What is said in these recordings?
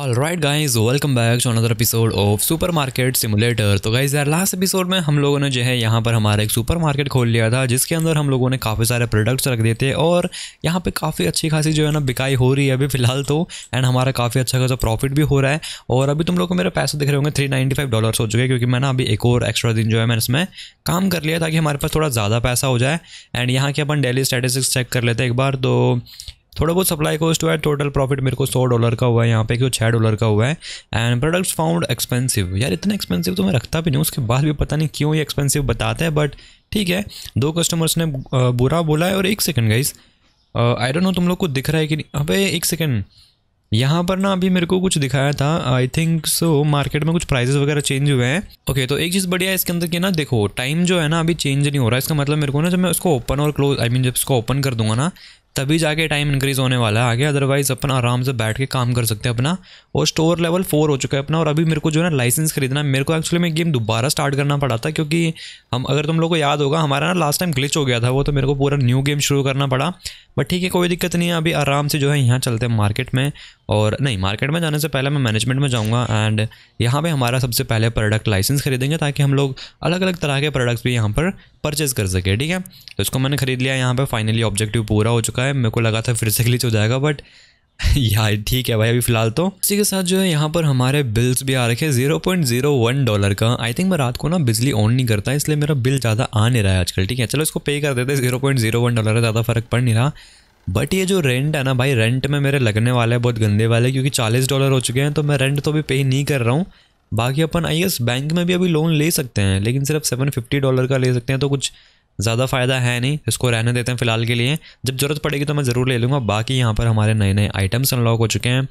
All right guys welcome back to another episode of supermarket simulator तो guys यार last episode में हम लोगों ने जो है यहाँ पर हमारा एक सुपर मार्केट खोल लिया था जिसके अंदर हम लोगों ने काफ़ी सारे प्रोडक्ट्स रख दिए थे और यहाँ पे काफ़ी अच्छी खासी जो है ना बिकाई हो रही है अभी फिलहाल तो एंड हमारा काफ़ी अच्छा खासा प्रॉफिट भी हो रहा है और अभी तुम लोग को मेरे पैसे दिख रहे होंगे थ्री नाइन्टी फाइव डॉलर्स हो चुके हैं क्योंकि मैंने अभी एक और एक्स्ट्रा दिन जो है मैंने इसमें काम कर लिया ताकि हमारे पास थोड़ा ज़्यादा पैसा हो जाए एंड यहाँ के अपन डेली स्टेटिस्टिक्स चेक कर लेते हैं एक बार तो थोड़ा बहुत सप्लाई कॉस्ट हुआ है टोटल प्रॉफिट मेरे को सौ डॉलर का हुआ है यहाँ पे क्यों छः डॉलर का हुआ है एंड प्रोडक्ट्स फाउंड एक्सपेंसिव यार इतना एक्सपेंसिव तो मैं रखता भी नहीं उसके बाद भी पता नहीं क्यों ये एक्सपेंसिव बताता है बट ठीक है दो कस्टमर्स ने बुरा बोला है और एक second guys I don't know तुम लोग को दिख रहा है कि नहीं अब एक सेकेंड यहाँ पर ना अभी मेरे को कुछ दिखाया था आई थिंक सो मार्केट में कुछ प्राइजेस वगैरह चेंज हुए हैं ओके okay, तो एक चीज़ बढ़िया है इसके अंदर कि ना देखो टाइम जो है ना अभी चेंज नहीं हो रहा है इसका मतलब मेरे को ना जब मैं उसको ओपन और क्लोज आई मीन जब इसको ओपन कर दूंगा ना तभी जाके टाइम इंक्रीज़ होने वाला है आगे अदरवाइज़ अपन आराम से बैठ के काम कर सकते हैं अपना और स्टोर लेवल फोर हो चुका है अपना और अभी मेरे को जो है ना लाइसेंस खरीदना है मेरे को एक्चुअली में गेम दोबारा स्टार्ट करना पड़ा था क्योंकि हम अगर तुम लोग को याद होगा हमारा ना लास्ट टाइम ग्लिच हो गया था वो तो मेरे को पूरा न्यू गेम शुरू करना पड़ा बट ठीक है कोई दिक्कत नहीं है अभी आराम से जो है यहाँ चलते हैं मार्केट में और नहीं मार्केट में जाने से पहले मैं मैनेजमेंट में जाऊँगा एंड यहाँ पे हमारा सबसे पहले प्रोडक्ट लाइसेंस खरीदेंगे ताकि हम लोग अलग अलग तरह के प्रोडक्ट्स भी यहाँ पर परचेज़ कर सके ठीक है तो इसको मैंने खरीद लिया यहाँ पर फाइनली ऑब्जेक्टिव पूरा हो चुका है मेरे को लगा था फिर से क्लिच हो जाएगा बट यार ठीक है भाई अभी फिलहाल तो इसी के साथ जो है यहाँ पर हमारे बिल्स भी आ रखे zero point zero one dollar का आई थिंक मैं रात को ना बिजली ऑन नहीं करता इसलिए मेरा बिल ज़्यादा आ नहीं रहा है आजकल ठीक है चलो इसको पे कर देते zero point zero one dollar है ज़्यादा फर्क पड़ नहीं रहा बट ये जो रेंट है ना भाई रेंट में मेरे लगने वाले हैं बहुत गंदे वाले क्योंकि चालीस डॉलर हो चुके हैं तो मैं रेंट तो अभी पे नहीं कर रहा हूँ बाकी अपन आई बैंक में भी अभी लोन ले सकते हैं लेकिन सिर्फ सेवन फिफ्टी डॉलर का ले सकते हैं तो कुछ ज़्यादा फ़ायदा है नहीं इसको रहने देते हैं फ़िलहाल के लिए जब ज़रूरत पड़ेगी तो मैं ज़रूर ले लूँगा बाकी यहाँ पर हमारे नए नए आइटम्स अनलॉक हो चुके हैं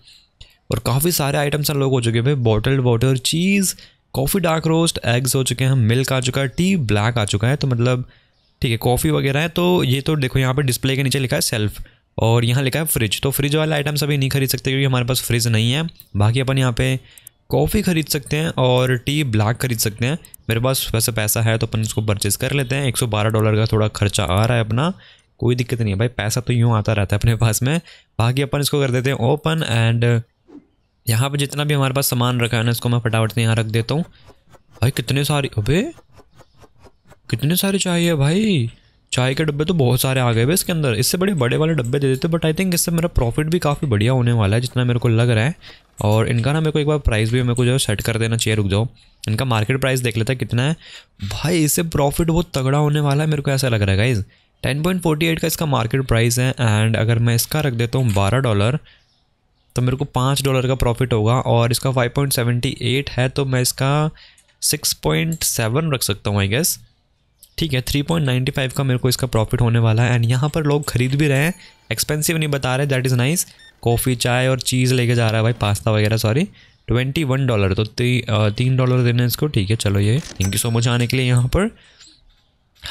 और काफ़ी सारे आइटम्स अनलॉक हो चुके हैं भाई bottled water cheese coffee dark roast eggs हो चुके हैं मिल्क आ चुका है टी ब्लैक आ चुका है तो मतलब ठीक है कॉफ़ी वगैरह है तो ये तो देखो यहाँ पर डिस्प्ले के नीचे लिखा है सेल्फ़ और यहाँ लिखा है फ्रिज तो फ्रिज वाले आइटम्स अभी नहीं खरीद सकते क्योंकि हमारे पास फ्रिज नहीं है बाकी अपन यहाँ पे कॉफ़ी ख़रीद सकते हैं और टी ब्लैक ख़रीद सकते हैं मेरे पास वैसे पैसा है तो अपन इसको परचेज़ कर लेते हैं 112 डॉलर का थोड़ा खर्चा आ रहा है अपना कोई दिक्कत नहीं है भाई पैसा तो यूँ आता रहता है अपने पास में बाकी अपन इसको कर देते हैं ओपन एंड यहाँ पर जितना भी हमारे पास सामान रखा है ना इसको मैं फटाफट से यहाँ रख देता हूँ भाई कितने सारे अबे कितने सारे चाहिए भाई चाय के डब्बे तो बहुत सारे आ गए भाई इसके अंदर इससे बड़े बड़े वाले डब्बे दे देते बट आई थिंक इससे मेरा प्रॉफिट भी काफ़ी बढ़िया होने वाला है जितना मेरे को लग रहा है और इनका ना मेरे को एक बार प्राइस भी मेरे को जो है सेट कर देना चाहिए रुक जाओ इनका मार्केट प्राइस देख लेता है कितना है भाई इससे प्रॉफिट बहुत तगड़ा होने वाला है मेरे को ऐसा लग रहा है guys ten point forty eight का इसका मार्केट प्राइस है एंड अगर मैं इसका रख देता हूँ बारह डॉलर तो मेरे को पाँच डॉलर का प्रॉफिट होगा और इसका फाइव पॉइंट सेवेंटी एट है तो मैं इसका सिक्स पॉइंट सेवन रख सकता हूँ आई गेस ठीक है थ्री पॉइंट नाइन्टी फाइव का मेरे को इसका प्रॉफिट होने वाला है एंड यहाँ पर लोग खरीद भी रहे हैं एक्सपेंसिव नहीं बता रहे दैट इज़ नाइस कॉफ़ी चाय और चीज़ लेके जा रहा है भाई पास्ता वगैरह सॉरी ट्वेंटी वन डॉलर तो ती, तीन डॉलर है इसको ठीक है चलो ये थैंक यू सो मच आने के लिए यहाँ पर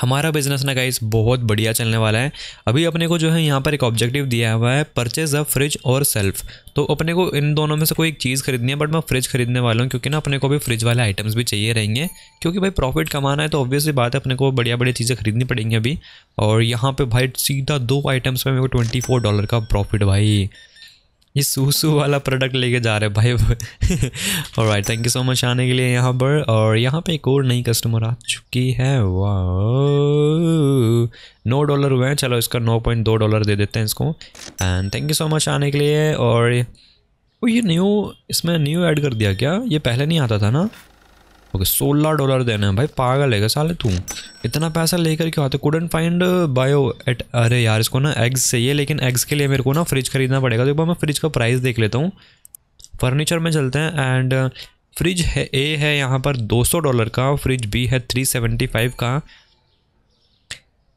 हमारा बिजनेस ना गाइस बहुत बढ़िया चलने वाला है अभी अपने को जो है यहाँ पर एक ऑब्जेक्टिव दिया हुआ है परचेज अ फ्रिज और सेल्फ तो अपने को इन दोनों में से कोई एक चीज़ खरीदनी है बट मैं फ्रिज खरीदने वाला हूँ क्योंकि ना अपने को भी फ्रिज वाले आइटम्स भी चाहिए रहेंगे क्योंकि भाई प्रॉफिट कमाना है तो ऑब्वियसली बात है अपने को बढ़िया बढ़िया चीज़ें खरीदनी पड़ेंगी अभी और यहाँ पर भाई सीधा दो आइटम्स में मेरे को ट्वेंटी डॉलर का प्रॉफिट भाई ये सूसू वाला प्रोडक्ट लेके जा रहे भाई और right thank you so much आने के लिए यहाँ पर और यहाँ पे एक और नई कस्टमर आ चुकी है वाह नौ डॉलर हुए हैं चलो इसका नौ पॉइंट दो डॉलर दे देते हैं इसको and thank you so much आने के लिए और ओ ये न्यू इसमें न्यू ऐड कर दिया क्या ये पहले नहीं आता था ना ओके सोलह डॉलर देने हैं भाई पागल है साले तू इतना पैसा लेकर क्यों आते कूडन फाइंड बायो एट अरे यार इसको ना एग्स चाहिए लेकिन एग्स के लिए मेरे को ना फ्रिज खरीदना पड़ेगा तो एक बार मैं फ्रिज का प्राइस देख लेता हूँ फर्नीचर में चलते हैं एंड फ्रिज uh, है ए है यहाँ पर सौ डॉलर का फ्रिज बी है फाइव का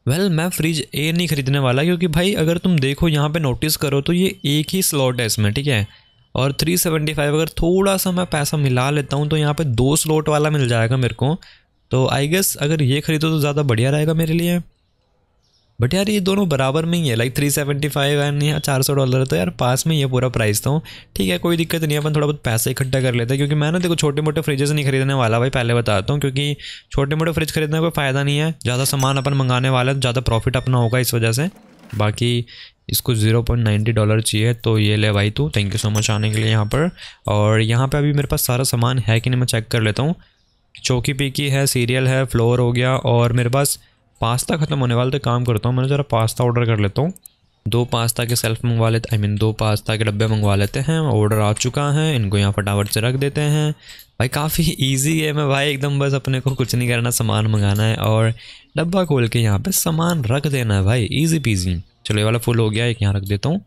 वेल well, मैं फ्रिज ए नहीं ख़रीदने वाला क्योंकि भाई अगर तुम देखो यहाँ पे नोटिस करो तो ये एक ही स्लॉट है इसमें ठीक है और 375 अगर थोड़ा सा मैं पैसा मिला लेता हूँ तो यहाँ पे दो स्लोट वाला मिल जाएगा मेरे को तो आई गेस अगर ये खरीदो तो ज़्यादा बढ़िया रहेगा मेरे लिए बट यार ये दोनों बराबर में ही है like three seventy five and यहाँ चार सौ डॉलर तो यार पास में ये पूरा प्राइस तो ठीक है कोई दिक्कत नहीं अपन थोड़ा बहुत पैसे इकट्ठा कर लेते हैं क्योंकि मैं ना देखो छोटे मोटे फ्रिजेस नहीं खरीदने वाला भाई पहले बताता हूँ क्योंकि छोटे मोटे फ्रिज खरीदने का कोई फ़ायदा नहीं है ज़्यादा सामान अपन मंगाने वाला है तो ज़्यादा प्रॉफिट अपना होगा इस वजह से बाकी इसको ज़ीरो पॉइंट नाइन्टी डॉलर चाहिए तो ये ले भाई तू थैंक यू सो मच आने के लिए यहाँ पर और यहाँ पे अभी मेरे पास सारा सामान है कि नहीं मैं चेक कर लेता हूँ चौकी पीकी है सीरियल है फ्लोर हो गया और मेरे पास पास्ता ख़त्म होने वाला तो काम करता हूँ मैंने ज़रा पास्ता ऑर्डर कर लेता हूँ दो पास्ता के सेल्फ मंगवा लेते आई I मीन mean, दो पास्ता के डब्बे मंगवा लेते हैं ऑर्डर आ चुका है इनको यहाँ फटाफट से रख देते हैं भाई काफ़ी इजी है मैं भाई एकदम बस अपने को कुछ नहीं करना सामान मंगाना है और डब्बा खोल के यहाँ पे सामान रख देना है भाई इजी पीजी चलो ये वाला फुल हो गया एक यहाँ रख देता हूँ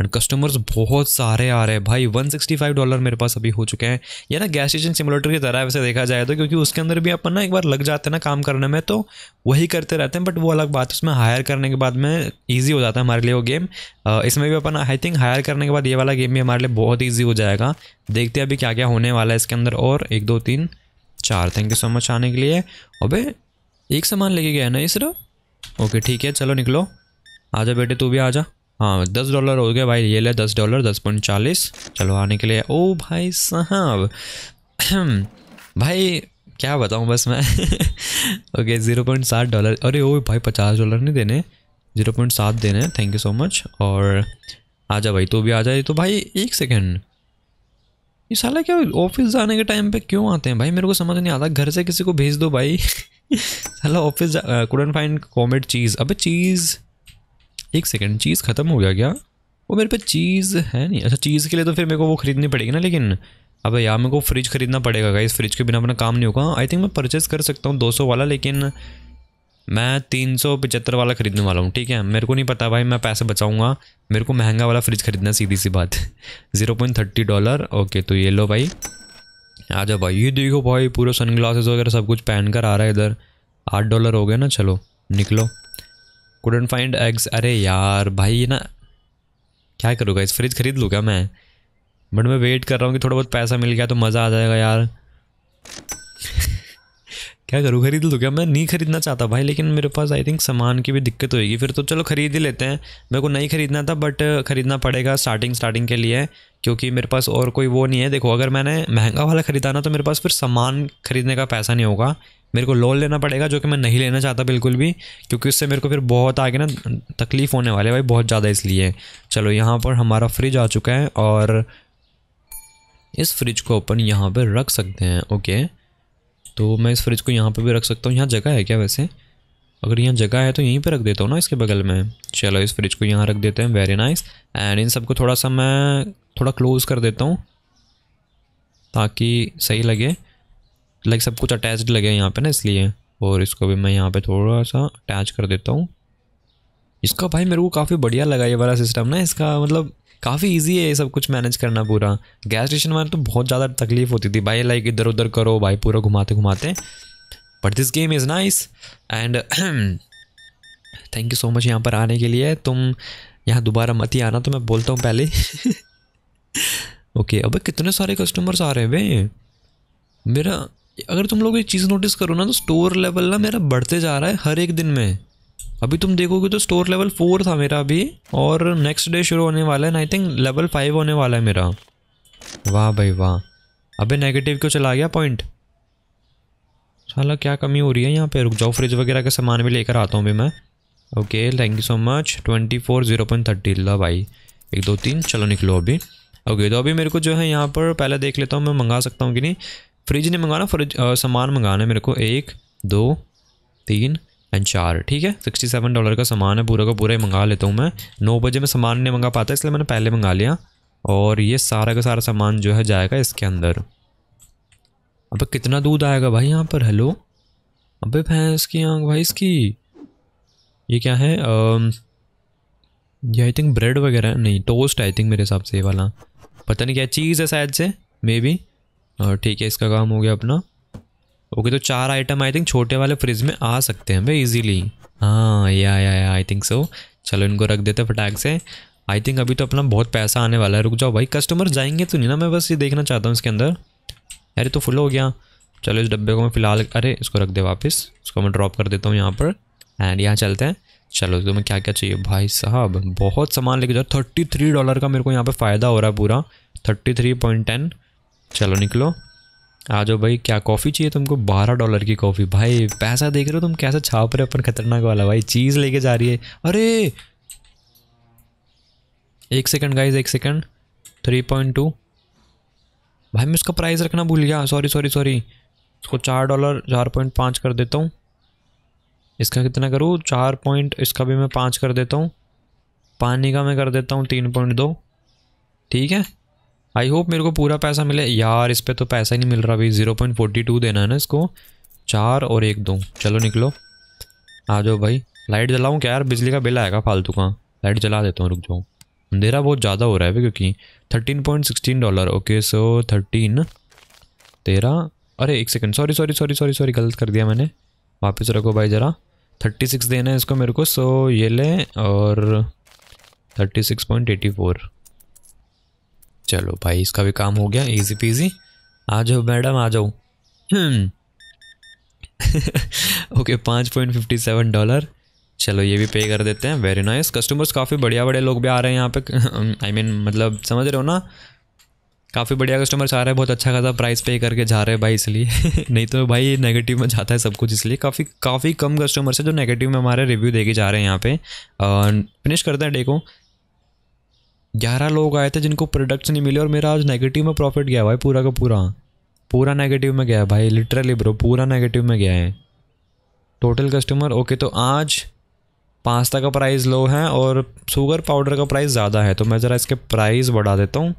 एंड कस्टमर्स बहुत सारे आ रहे हैं भाई 165 डॉलर मेरे पास अभी हो चुके हैं या ना गैस स्टेशन सिमुलेटर की तरह वैसे देखा जाए तो क्योंकि उसके अंदर भी अपन ना एक बार लग जाते हैं ना काम करने में तो वही करते रहते हैं बट वो अलग बात उसमें हायर करने के बाद में ईजी हो जाता है हमारे लिए वो गेम इसमें भी अपन आई थिंक हायर करने के बाद ये वाला गेम भी हमारे लिए बहुत ईजी हो जाएगा देखते हैं अभी क्या क्या होने वाला है इसके अंदर और एक दो तीन चार थैंक यू सो मच आने के लिए अबे एक सामान लेके गया ना ये सिर्फ ओके ठीक है चलो निकलो आजा बेटे तू भी आजा हाँ दस डॉलर हो गया भाई ये ले दस डॉलर दस पॉइंट चालीस चलो आने के लिए ओ भाई साहब भाई क्या बताऊँ बस मैं ओके ज़ीरो पॉइंट सात डॉलर अरे ओ भाई पचास डॉलर नहीं देने ज़ीरो पॉइंट सात देने हैं थैंक यू सो मच और आजा भाई तो भी आ जाए तो भाई एक सेकेंड ये साला क्या ऑफिस जाने के टाइम पे क्यों आते हैं भाई मेरे को समझ नहीं आता घर से किसी को भेज दो भाई साला ऑफिस कुडन फाइंड कॉमेड चीज़ अबे चीज़ एक सेकेंड चीज़ ख़त्म हो गया क्या वो मेरे पास चीज़ है नहीं अच्छा चीज़ के लिए तो फिर मेरे को वो ख़रीदनी पड़ेगी ना लेकिन अब यार मेरे को फ्रिज ख़रीदना पड़ेगा गाइस फ्रिज के बिना अपना काम नहीं होगा आई थिंक मैं परचेस कर सकता हूँ 200 वाला लेकिन मैं तीन सौ पचहत्तर वाला ख़रीदने वाला हूँ ठीक है मेरे को नहीं पता भाई मैं पैसे बचाऊँगा मेरे को महंगा वाला फ्रिज ख़रीदना सीधी सी बात zero point thirty dollar okay तो ये लो भाई आ जाओ भाई ये देखो भाई पूरा सन वगैरह सब कुछ पहन कर आ रहा है इधर आठ डॉलर हो गया ना चलो निकलो कुडंट फाइंड एग्स अरे यार भाई ना क्या करूँगा इस फ्रिज ख़रीद लूँगा मैं बट मैं वेट कर रहा हूँ कि थोड़ा बहुत पैसा मिल गया तो मज़ा आ जाएगा यार क्या करूँ खरीद लूँ क्या मैं नहीं खरीदना चाहता भाई लेकिन मेरे पास आई थिंक सामान की भी दिक्कत होगी फिर तो चलो ख़रीद ही लेते हैं मेरे को नहीं ख़रीदना था बट uh, ख़रीदना पड़ेगा स्टार्टिंग स्टार्टिंग के लिए क्योंकि मेरे पास और कोई वो नहीं है देखो अगर मैंने महंगा वाला ख़रीदाना तो मेरे पास फिर सामान ख़रीदने का पैसा नहीं होगा मेरे को लोन लेना पड़ेगा जो कि मैं नहीं लेना चाहता बिल्कुल भी क्योंकि उससे मेरे को फिर बहुत आगे ना तकलीफ़ होने वाली है भाई बहुत ज़्यादा इसलिए चलो यहाँ पर हमारा फ्रिज आ चुका है और इस फ्रिज को अपन यहाँ पर रख सकते हैं ओके तो मैं इस फ्रिज को यहाँ पर भी रख सकता हूँ यहाँ जगह है क्या वैसे अगर यहाँ जगह है तो यहीं पर रख देता हूँ ना इसके बगल में चलो इस फ्रिज को यहाँ रख देते हैं वेरी नाइस एंड इन सबको थोड़ा सा मैं थोड़ा क्लोज़ कर देता हूँ ताकि सही लगे लाइक सब कुछ अटैच्ड लगे यहाँ पे ना इसलिए और इसको भी मैं यहाँ पे थोड़ा सा अटैच कर देता हूँ इसका भाई मेरे को काफ़ी बढ़िया लगा ये वाला सिस्टम ना इसका मतलब काफ़ी इजी है ये सब कुछ मैनेज करना पूरा गैस स्टेशन वाले तो बहुत ज़्यादा तकलीफ होती थी भाई लाइक इधर उधर करो भाई पूरा घुमाते घुमाते but this game is nice and thank you so much यहाँ पर आने के लिए तुम यहाँ दोबारा मत ही आना तो मैं बोलता हूँ पहले ओके okay, अबे कितने सारे कस्टमर्स आ रहे हैं भाई मेरा अगर तुम लोग एक चीज़ नोटिस करो ना तो स्टोर लेवल ना मेरा बढ़ते जा रहा है हर एक दिन में अभी तुम देखोगे तो स्टोर लेवल फोर था मेरा अभी और नेक्स्ट डे शुरू होने वाला है आई थिंक लेवल फाइव होने वाला है मेरा वाह भाई वाह अबे नेगेटिव क्यों चला गया पॉइंट साला क्या कमी हो रही है यहाँ पे रुक जाओ फ्रिज वगैरह का सामान भी लेकर आता हूँ अभी मैं okay thank you so much twenty four zero point thirty ला भाई एक दो तीन चलो निकलो अभी ओके तो अभी मेरे को जो है यहाँ पर पहले देख लेता हूँ मैं मंगा सकता हूँ कि नहीं फ्रिज नहीं मंगाना फ्रिज सामान मंगाना है मेरे को एक दो तीन एंड चार ठीक है सिक्सटी सेवन डॉलर का सामान है पूरा का पूरा ही मंगा लेता हूँ मैं नौ बजे में सामान नहीं मंगा पाता इसलिए मैंने पहले मंगा लिया और ये सारा का सारा सामान जो है जाएगा इसके अंदर अब कितना दूध आएगा भाई यहाँ पर हेलो अब भैंस की आँख भाई इसकी ये क्या है ये आई थिंक ब्रेड वगैरह नहीं टोस्ट आई थिंक मेरे हिसाब से ये वाला पता नहीं क्या चीज़ है शायद से मे बी और ठीक है इसका काम हो गया अपना ओके तो चार आइटम आई थिंक छोटे वाले फ्रिज में आ सकते हैं भाई इजीली हाँ या या आई थिंक सो चलो इनको रख देते फटाक से आई थिंक अभी तो अपना बहुत पैसा आने वाला है रुक जाओ भाई कस्टमर जाएंगे तो नहीं ना मैं बस ये देखना चाहता हूँ इसके अंदर अरे तो फुल हो गया चलो इस डब्बे को मैं फ़िलहाल अरे इसको रख दे वापस इसको मैं ड्रॉप कर देता हूँ यहाँ पर एंड यहाँ चलते हैं चलो तो मैं क्या क्या चाहिए भाई साहब बहुत सामान लेके जाओ थर्टी थ्री डॉलर का मेरे को यहाँ पे फ़ायदा हो रहा है पूरा थर्टी थ्री पॉइंट टेन चलो निकलो आ जाओ भाई क्या कॉफ़ी चाहिए तुमको बारह डॉलर की कॉफ़ी भाई पैसा देख रहे हो तुम कैसे छाप रहे अपन खतरनाक वाला भाई चीज़ लेके जा रही है अरे एक सेकंड गाइज एक सेकंड थ्री पॉइंट टू भाई मैं उसका प्राइस रखना भूल गया सॉरी सॉरी सॉरी उसको चार डॉलर चार पॉइंट पाँच कर देता हूँ इसका कितना करूँ चार पॉइंट इसका भी मैं पाँच कर देता हूँ पानी का मैं कर देता हूँ तीन पॉइंट दो ठीक है आई होप मेरे को पूरा पैसा मिले यार इस पर तो पैसा ही नहीं मिल रहा भाई ज़ीरो पॉइंट फोर्टी टू देना है ना इसको चार और एक दो चलो निकलो आ जाओ भाई लाइट जलाऊँ क्या यार बिजली का बिल आएगा फालतू का लाइट जला देता हूँ रुक जाऊँ अंधेरा बहुत ज़्यादा हो रहा है भाई क्योंकि thirteen point sixteen dollar okay so thirteen तेरह अरे एक second sorry sorry sorry sorry sorry गलत कर दिया मैंने वापस रखो भाई ज़रा थर्टी सिक्स देना है इसको मेरे को सो ये ले और thirty six point eighty four चलो भाई इसका भी काम हो गया इजी पीजी आ जाओ मैडम आ जाओ ओके हम्म। पाँच पॉइंट फिफ्टी सेवन डॉलर चलो ये भी पे कर देते हैं वेरी नाइस कस्टमर्स काफ़ी बढ़िया बड़े लोग भी आ रहे हैं यहाँ पे आई I मीन mean, मतलब समझ रहे हो ना काफ़ी बढ़िया कस्टमर्स आ रहे हैं बहुत अच्छा खासा प्राइस पे करके जा रहे हैं भाई इसलिए नहीं तो भाई नेगेटिव में जाता है सब कुछ इसलिए काफ़ी काफ़ी कम कस्टमर्स है जो नेगेटिव में हमारे रिव्यू देके जा रहे हैं यहाँ पे फिनिश करते हैं डे को ग्यारह लोग आए थे जिनको प्रोडक्ट्स नहीं मिले और मेरा आज नेगेटिव में प्रॉफिट गया भाई पूरा का पूरा पूरा नेगेटिव में गया भाई लिटरली ब्रो पूरा नेगेटिव में गया है टोटल कस्टमर ओके तो आज पास्ता का प्राइस लो है और शुगर पाउडर का प्राइस ज़्यादा है तो मैं ज़रा इसके प्राइस बढ़ा देता हूँ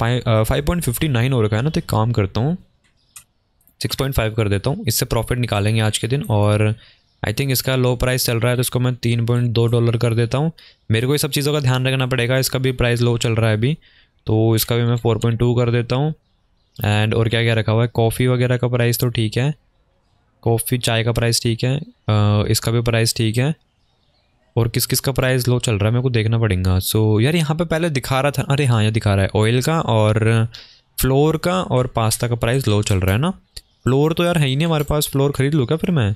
फाइव पॉइंट फिफ्टी नाइन हो रखा है ना तो काम करता हूँ सिक्स पॉइंट फाइव कर देता हूँ इससे प्रॉफिट निकालेंगे आज के दिन और आई थिंक इसका लो प्राइस चल रहा है तो इसको मैं तीन पॉइंट दो डॉलर कर देता हूँ मेरे को ये सब चीज़ों का ध्यान रखना पड़ेगा इसका भी प्राइस लो चल रहा है अभी तो इसका भी मैं फोर पॉइंट टू कर देता हूँ एंड और क्या क्या रखा हुआ है कॉफ़ी वगैरह का प्राइस तो ठीक है कॉफ़ी चाय का प्राइस ठीक है इसका भी प्राइस ठीक है और किस किस का प्राइस लो चल रहा है मेरे को देखना पड़ेगा सो so, यार यहाँ पे पहले दिखा रहा था अरे हाँ यहाँ दिखा रहा है ऑयल का और फ्लोर का और पास्ता का प्राइस लो चल रहा है ना फ्लोर तो यार है ही नहीं हमारे पास फ्लोर ख़रीद लूँ क्या फिर मैं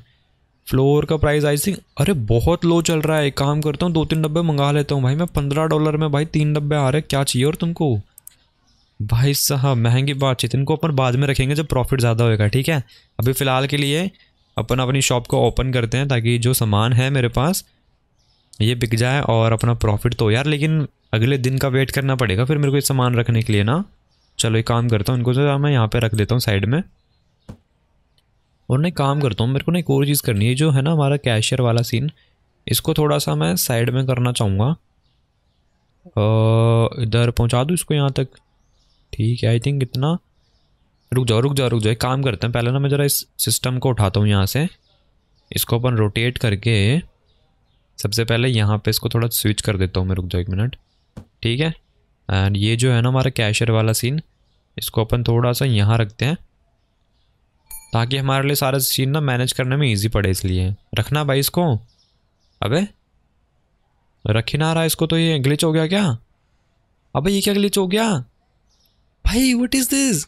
फ्लोर का प्राइस आई थिंक अरे बहुत लो चल रहा है काम करता हूँ दो तीन डब्बे मंगा लेता हूँ भाई मैं पंद्रह डॉलर में भाई तीन डब्बे आ रहे क्या चाहिए और तुमको भाई साहब महंगी बातचीत इनको अपन बाद में रखेंगे जब प्रॉफिट ज़्यादा होएगा ठीक है अभी फ़िलहाल के लिए अपन अपनी शॉप को ओपन करते हैं ताकि जो सामान है मेरे पास ये बिक जाए और अपना प्रॉफिट तो यार लेकिन अगले दिन का वेट करना पड़ेगा फिर मेरे को ये सामान रखने के लिए ना चलो एक काम करता हूँ इनको जो तो मैं यहाँ पे रख देता हूँ साइड में और ना काम करता हूँ मेरे को ना एक और चीज़ करनी है जो है ना हमारा कैशियर वाला सीन इसको थोड़ा सा मैं साइड में करना चाहूँगा इधर पहुँचा दूँ इसको यहाँ तक ठीक है आई थिंक इतना रुक जाओ रुक जाओ रुक जाओ काम करते हैं पहले ना मैं ज़रा इस सिस्टम को उठाता हूँ यहाँ से इसको अपन रोटेट करके सबसे पहले यहाँ पे इसको थोड़ा स्विच कर देता हूँ मैं रुक जाओ एक मिनट ठीक है एंड ये जो है ना हमारा कैशर वाला सीन इसको अपन थोड़ा सा यहाँ रखते हैं ताकि हमारे लिए सारा सीन ना मैनेज करने में ईजी पड़े इसलिए रखना भाई इसको अबे रख ही ना रहा इसको तो ये ग्लिच हो गया क्या अबे ये क्या ग्लिच हो गया भाई व्हाट इज दिस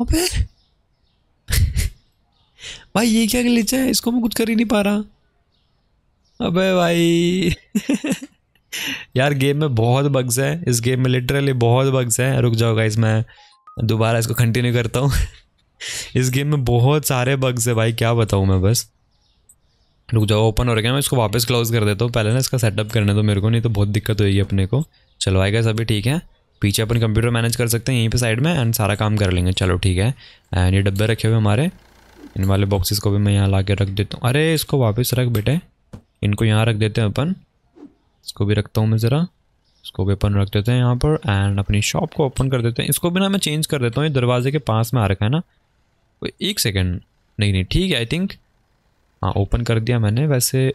अबे भाई ये क्या ग्लिच है इसको मैं कुछ कर ही नहीं पा रहा अबे भाई यार गेम में बहुत बग्स हैं इस गेम में लिटरली बहुत बग्स हैं रुक जाओ गाइस मैं दोबारा इसको कंटिन्यू करता हूँ इस गेम में बहुत सारे बग्स है भाई क्या बताऊँ मैं बस रुक जाओ ओपन हो रहा है मैं इसको वापस क्लोज कर देता हूँ पहले ना इसका सेटअप करने दो मेरे को नहीं तो बहुत दिक्कत होगी अपने को चलो आएगा सभी ठीक है पीछे अपन कंप्यूटर मैनेज कर सकते हैं यहीं पे साइड में एंड सारा काम कर लेंगे चलो ठीक है एंड ये डब्बे रखे हुए हमारे इन वाले बॉक्सेस को भी मैं यहाँ ला के रख देता हूँ अरे इसको वापस रख बेटे इनको यहाँ रख देते हैं अपन इसको भी रखता हूँ मैं ज़रा इसको भी अपन रख देते हैं यहाँ पर एंड अपनी शॉप को ओपन कर देते हैं इसको भी ना मैं चेंज कर देता हूँ ये दरवाजे के पास में आ रखा है ना एक सेकेंड नहीं नहीं ठीक है आई थिंक हाँ ओपन कर दिया मैंने वैसे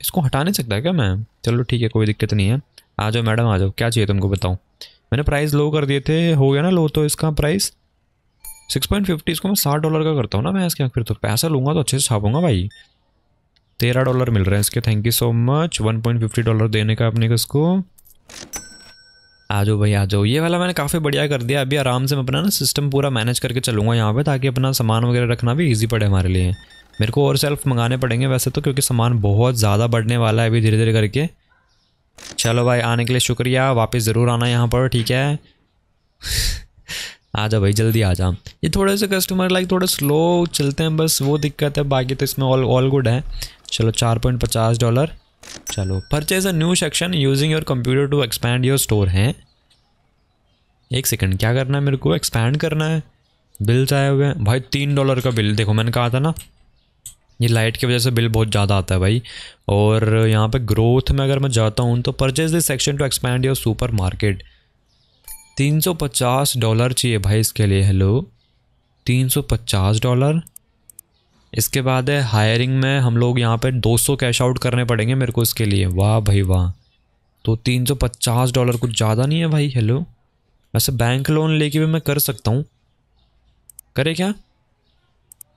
इसको हटा नहीं सकता क्या मैं चलो ठीक है कोई दिक्कत नहीं है आ जाओ मैडम आ जाओ क्या चाहिए तुमको बताओ मैंने प्राइस लो कर दिए थे हो गया ना लो तो इसका प्राइस सिक्स पॉइंट फिफ्टी इसको मैं साठ डॉलर का करता हूँ ना मैं इसके फिर तो पैसा लूँगा तो अच्छे से छापूंगा भाई तेरह डॉलर मिल रहा है इसके thank you so much one point fifty dollar देने का अपने को इसको आ जाओ भाई आ जाओ ये वाला मैंने काफ़ी बढ़िया कर दिया अभी आराम से मैं अपना ना सिस्टम पूरा मैनेज करके चलूँगा यहाँ पे ताकि अपना सामान वगैरह रखना भी इजी पड़े हमारे लिए मेरे को और सेल्फ मंगाने पड़ेंगे वैसे तो क्योंकि सामान बहुत ज़्यादा बढ़ने वाला है अभी धीरे धीरे करके चलो भाई आने के लिए शुक्रिया वापस ज़रूर आना यहाँ पर ठीक है आ जाओ भाई जल्दी आ जाओ ये थोड़े से कस्टमर लाइक थोड़े स्लो चलते हैं बस वो दिक्कत है बाकी तो इसमें ऑल ऑल गुड है चलो चार पॉइंट पचास डॉलर चलो purchase a new section using your computer to expand your store हैं एक सेकंड क्या करना है मेरे को एक्सपैंड करना है बिल्स आए हुए हैं भाई तीन डॉलर का बिल देखो मैंने कहा था ना ये लाइट की वजह से बिल बहुत ज़्यादा आता है भाई और यहाँ पे ग्रोथ में अगर मैं जाता हूँ तो purchase this section to expand your supermarket तीन सौ पचास डॉलर चाहिए भाई इसके लिए हेलो तीन सौ पचास डॉलर इसके बाद है हायरिंग में हम लोग यहाँ पर सौ कैश आउट करने पड़ेंगे मेरे को इसके लिए वाह भाई वाह तो पचास डॉलर कुछ ज़्यादा नहीं है भाई हेलो वैसे बैंक लोन लेके भी मैं कर सकता हूँ करे क्या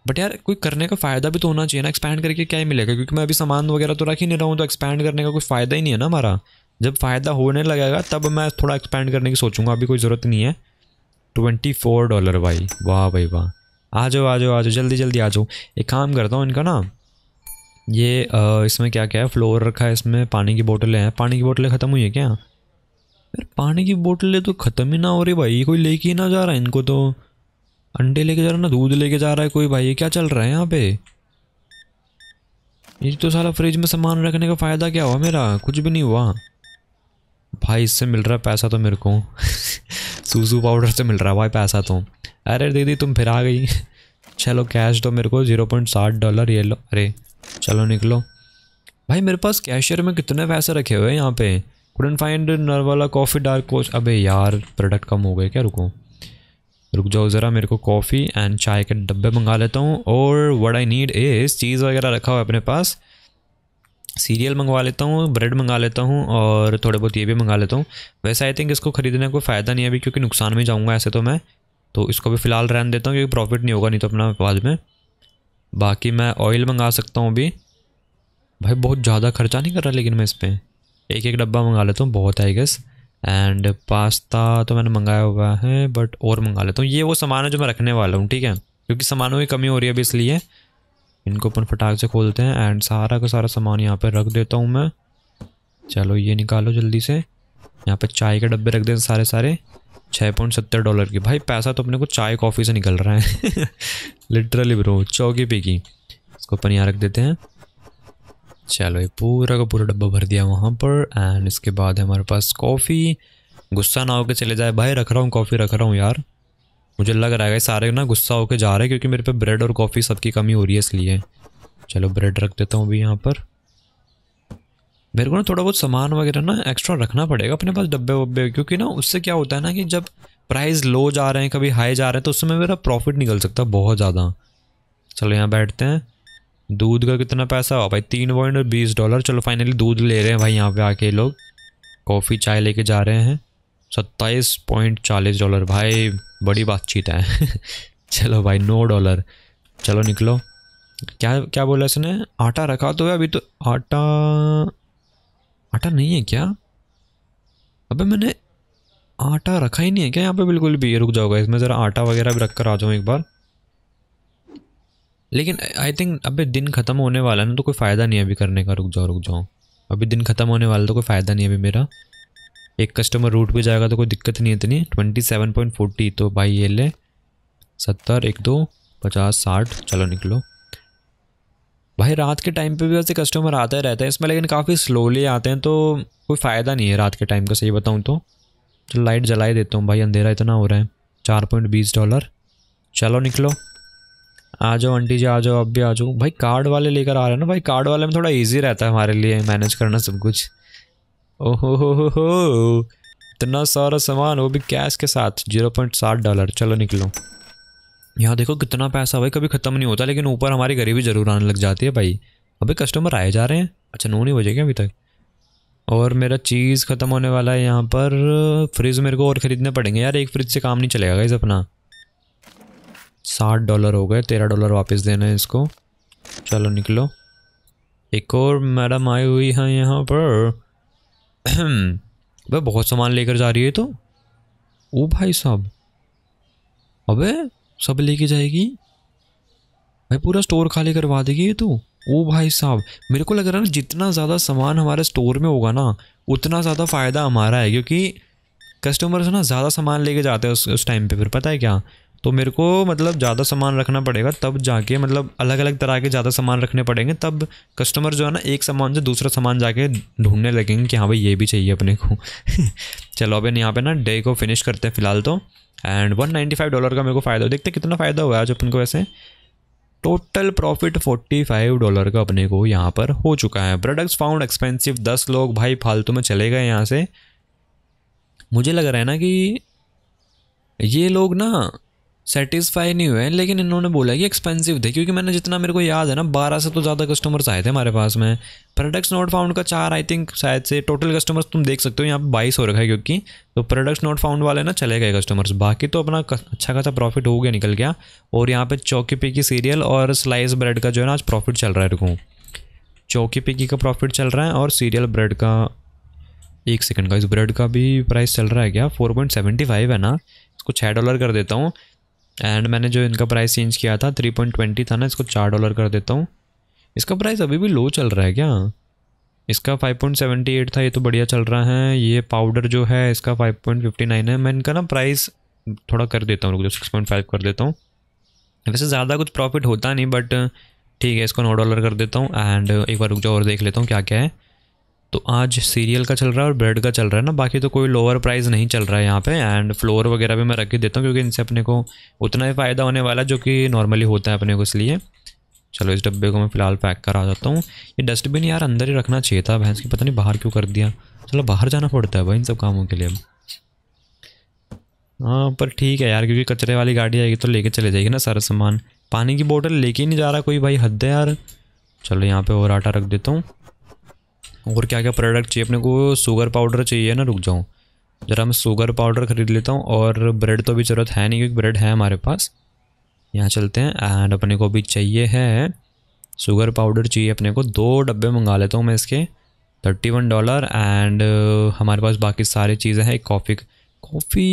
बट यार कोई करने का फ़ायदा भी तो होना चाहिए ना एक्सपैंड करके क्या ही मिलेगा क्योंकि मैं अभी सामान वगैरह तो रख ही नहीं रहा हूँ तो एक्सपैंड करने का कोई फ़ायदा ही नहीं है ना हमारा जब फ़ायदा होने लगेगा तब मैं थोड़ा एक्सपैंड करने की सोचूंगा अभी कोई ज़रूरत नहीं है ट्वेंटी फोर डॉलर भाई वाह भाई वाह आ जाओ आ जाओ आ जाओ जल्दी जल्दी आ जाओ एक काम करता हूँ इनका ना ये आ, इसमें क्या क्या है फ्लोर रखा है इसमें पानी की बोटलें हैं पानी की बोटलें ख़त्म हुई है क्या यार पानी की बोटलें तो ख़त्म ही ना हो रही भाई कोई लेके ही ना जा रहा है इनको तो अंडे लेके जा रहा है ना दूध लेके जा रहा है कोई भाई ये क्या चल रहा है यहाँ पे ये तो सारा फ्रिज में सामान रखने का फ़ायदा क्या हुआ मेरा कुछ भी नहीं हुआ भाई इससे मिल रहा पैसा तो मेरे को सूसू पाउडर से मिल रहा है भाई पैसा तो अरे दीदी तुम फिर आ गई चलो कैश दो मेरे को ज़ीरो पॉइंट साठ डॉलर ये लो अरे चलो निकलो भाई मेरे पास कैशियर में कितने पैसे रखे हुए हैं यहाँ पे कुडन फाइंड नरवाला कॉफ़ी डार्क कोच अबे यार प्रोडक्ट कम हो गए क्या रुको रुक जाओ ज़रा मेरे को कॉफ़ी एंड चाय के डब्बे मंगा लेता हूँ और वट आई नीड इस चीज़ वगैरह रखा हुआ है अपने पास सीरियल मंगवा लेता हूँ ब्रेड मंगा लेता हूँ और थोड़े बहुत ये भी मंगा लेता हूँ वैसे आई थिंक इसको ख़रीदने का कोई फ़ायदा नहीं है अभी क्योंकि नुकसान में जाऊँगा ऐसे तो मैं तो इसको भी फ़िलहाल रहने देता हूँ क्योंकि प्रॉफिट नहीं होगा नहीं तो अपना बाद में बाकी मैं ऑयल मंगा सकता हूँ अभी भाई बहुत ज़्यादा खर्चा नहीं कर रहा लेकिन मैं इस पर एक एक डब्बा मंगा लेता हूँ बहुत आई गेस एंड पास्ता तो मैंने मंगाया हुआ है बट और मंगा लेता हूँ ये वो सामान है जो मैं रखने वाला हूँ ठीक है क्योंकि सामानों की कमी हो रही है अभी इसलिए इनको अपन फटाक से खोलते हैं एंड सारा का सारा सामान यहाँ पर रख देता हूँ मैं चलो ये निकालो जल्दी से यहाँ पर चाय के डब्बे रख दें सारे सारे छः पॉइंट सत्तर डॉलर की भाई पैसा तो अपने को चाय कॉफ़ी से निकल रहा है लिटरली ब्रो चौकी पे की इसको अपन यहाँ रख देते हैं चलो ये पूरा का पूरा डब्बा भर दिया वहाँ पर एंड इसके बाद हमारे पास कॉफ़ी गुस्सा ना होकर चले जाए भाई रख रहा हूँ कॉफ़ी रख रहा हूँ यार मुझे लग रहा है सारे ना गुस्सा होकर जा रहे हैं क्योंकि मेरे पे ब्रेड और कॉफ़ी सबकी कमी हो रही है इसलिए चलो ब्रेड रख देता हूँ अभी यहाँ पर मेरे को ना थोड़ा बहुत सामान वगैरह ना एक्स्ट्रा रखना पड़ेगा अपने पास डब्बे वब्बे क्योंकि ना उससे क्या होता है ना कि जब प्राइस लो जा रहे हैं कभी हाई जा रहे हैं तो उसमें मेरा प्रॉफिट निकल सकता है बहुत ज़्यादा चलो यहाँ बैठते हैं दूध का कितना पैसा हुआ भाई तीन पॉइंट बीस डॉलर चलो फाइनली दूध ले रहे हैं भाई यहाँ पे आके लोग कॉफ़ी चाय लेके जा रहे हैं सत्ताईस पॉइंट चालीस डॉलर भाई बड़ी बातचीत है चलो भाई नौ डॉलर चलो निकलो क्या क्या बोला इसने आटा रखा तो है अभी तो आटा आटा नहीं है क्या अबे मैंने आटा रखा ही नहीं है क्या यहाँ पे बिल्कुल भी रुक जाओगा इसमें ज़रा आटा वगैरह भी रख कर आ जाऊँ एक बार लेकिन आई थिंक अबे दिन ख़त्म होने वाला है ना तो कोई फ़ायदा नहीं है अभी करने का रुक जाओ रुक जाओ अभी दिन ख़त्म होने वाला तो कोई फ़ायदा नहीं है अभी मेरा एक कस्टमर रूट पे जाएगा तो कोई दिक्कत नहीं इतनी ट्वेंटी सेवन पॉइंट फोर्टी तो भाई ये ले सत्तर एक दो पचास साठ चलो निकलो भाई रात के टाइम पे भी वैसे कस्टमर आते है रहते हैं इसमें लेकिन काफ़ी स्लोली आते हैं तो कोई फ़ायदा नहीं है रात के टाइम का सही बताऊँ तो चलो लाइट जलाई देता हूँ भाई अंधेरा इतना हो रहा है चार पॉइंट बीस डॉलर चलो निकलो आ जाओ आंटी जी आ जाओ अब भी आ जाओ भाई कार्ड वाले लेकर आ रहे हैं ना भाई कार्ड वाले में थोड़ा ईजी रहता है हमारे लिए मैनेज करना सब कुछ ओहो हो इतना सारा सामान वो भी कैश के साथ जीरो पॉइंट सात डॉलर चलो निकलो यहाँ देखो कितना पैसा भाई कभी ख़त्म नहीं होता लेकिन ऊपर हमारी गरीबी ज़रूर आने लग जाती है भाई अभी कस्टमर आए जा रहे हैं अच्छा नौ नहीं बजे क्या अभी तक और मेरा चीज़ ख़त्म होने वाला है यहाँ पर फ्रिज मेरे को और ख़रीदने पड़ेंगे यार एक फ्रिज से काम नहीं चलेगा इस अपना साठ डॉलर हो गए तेरह डॉलर वापस देना है इसको चलो निकलो एक और मैडम आई हुई है यहाँ पर भाई बहुत सामान लेकर जा रही है तो ओ भाई साहब अबे सब लेके जाएगी भाई पूरा स्टोर खाली करवा देगी ये तो ओ भाई साहब मेरे को लग रहा है ना जितना ज़्यादा सामान हमारे स्टोर में होगा ना उतना ज़्यादा फ़ायदा हमारा है क्योंकि कस्टमर्स ना ज़्यादा सामान लेके जाते हैं उस उस टाइम पे फिर पता है क्या तो मेरे को मतलब ज़्यादा सामान रखना पड़ेगा तब जाके मतलब अलग अलग तरह के ज़्यादा सामान रखने पड़ेंगे तब कस्टमर जो है ना एक सामान से दूसरा सामान जाके ढूंढने लगेंगे कि हाँ भाई ये भी चाहिए अपने को चलो अब यहाँ पे ना डे को फिनिश करते हैं फ़िलहाल तो and one ninety five dollar का मेरे को फ़ायदा देखते कितना फ़ायदा हुआ आज अपन को वैसे total profit forty five dollar का अपने को यहाँ पर हो चुका है प्रोडक्ट्स फाउंड एक्सपेंसिव दस लोग भाई फालतू में चले गए यहाँ से मुझे लग रहा है ना कि ये लोग ना सेटिस्फाई नहीं हुए लेकिन इन्होंने बोला कि एक्सपेंसिव थे क्योंकि मैंने जितना मेरे को याद है ना बारह से तो ज़्यादा कस्टमर्स आए थे हमारे पास में प्रोडक्ट्स नॉट फाउंड का चार आई थिंक शायद से टोटल कस्टमर्स तुम देख सकते हो यहाँ पर बाईस हो रखा है क्योंकि तो प्रोडक्ट्स नॉट फाउंड वाले ना चले गए कस्टमर्स बाकी तो अपना अच्छा खासा प्रॉफिट हो गया निकल गया और यहाँ पर चौकी पिकी सीरियल और स्लाइस ब्रेड का जो है ना आज प्रॉफिट चल रहा है रुकूँ चौकी पिकी का प्रॉफिट चल रहा है और सीरियल ब्रेड का एक सेकंड का इस ब्रेड का भी प्राइस चल रहा है क्या फोर पॉइंट सेवेंटी फाइव है ना इसको छः डॉलर कर देता हूँ एंड मैंने जो इनका प्राइस चेंज किया था थ्री पॉइंट ट्वेंटी था ना इसको चार डॉलर कर देता हूँ इसका प्राइस अभी भी लो चल रहा है क्या इसका फाइव पॉइंट सेवेंटी एट था ये तो बढ़िया चल रहा है ये पाउडर जो है इसका फाइव पॉइंट फिफ्टी नाइन है मैं इनका ना प्राइस थोड़ा कर देता हूँ रुक सिक्स पॉइंट फाइव कर देता हूँ वैसे ज़्यादा कुछ प्रॉफिट होता नहीं बट ठीक है इसको नौ डॉलर कर देता हूँ एंड एक बार रुक जाओ और देख लेता हूँ क्या क्या है तो आज सीरियल का चल रहा है और ब्रेड का चल रहा है ना बाकी तो कोई लोअर प्राइस नहीं चल रहा है यहाँ पे एंड फ्लोर वगैरह भी मैं रख के देता हूँ क्योंकि इनसे अपने को उतना ही फ़ायदा होने वाला जो कि नॉर्मली होता है अपने को इसलिए चलो इस डब्बे को मैं फ़िलहाल पैक करा जाता हूँ ये डस्टबिन यार अंदर ही रखना चाहिए था भैंस की पता नहीं बाहर क्यों कर दिया चलो बाहर जाना पड़ता है भाई इन सब कामों के लिए अब हाँ पर ठीक है यार क्योंकि कचरे वाली गाड़ी आएगी तो लेके चले जाएगी ना सारा सामान पानी की बोतल लेके नहीं जा रहा कोई भाई हद है यार चलो यहाँ पे और आटा रख देता हूँ और क्या क्या प्रोडक्ट चाहिए अपने को शुगर पाउडर चाहिए ना रुक जाऊँ ज़रा मैं शुगर पाउडर ख़रीद लेता हूँ और ब्रेड तो अभी ज़रूरत है नहीं क्योंकि ब्रेड है हमारे पास यहाँ चलते हैं एंड अपने को अभी चाहिए है शुगर पाउडर चाहिए अपने को दो डब्बे मंगा लेता हूँ मैं इसके थर्टी वन डॉलर एंड हमारे पास बाकी सारी चीज़ें हैं कॉफ़ी कॉफ़ी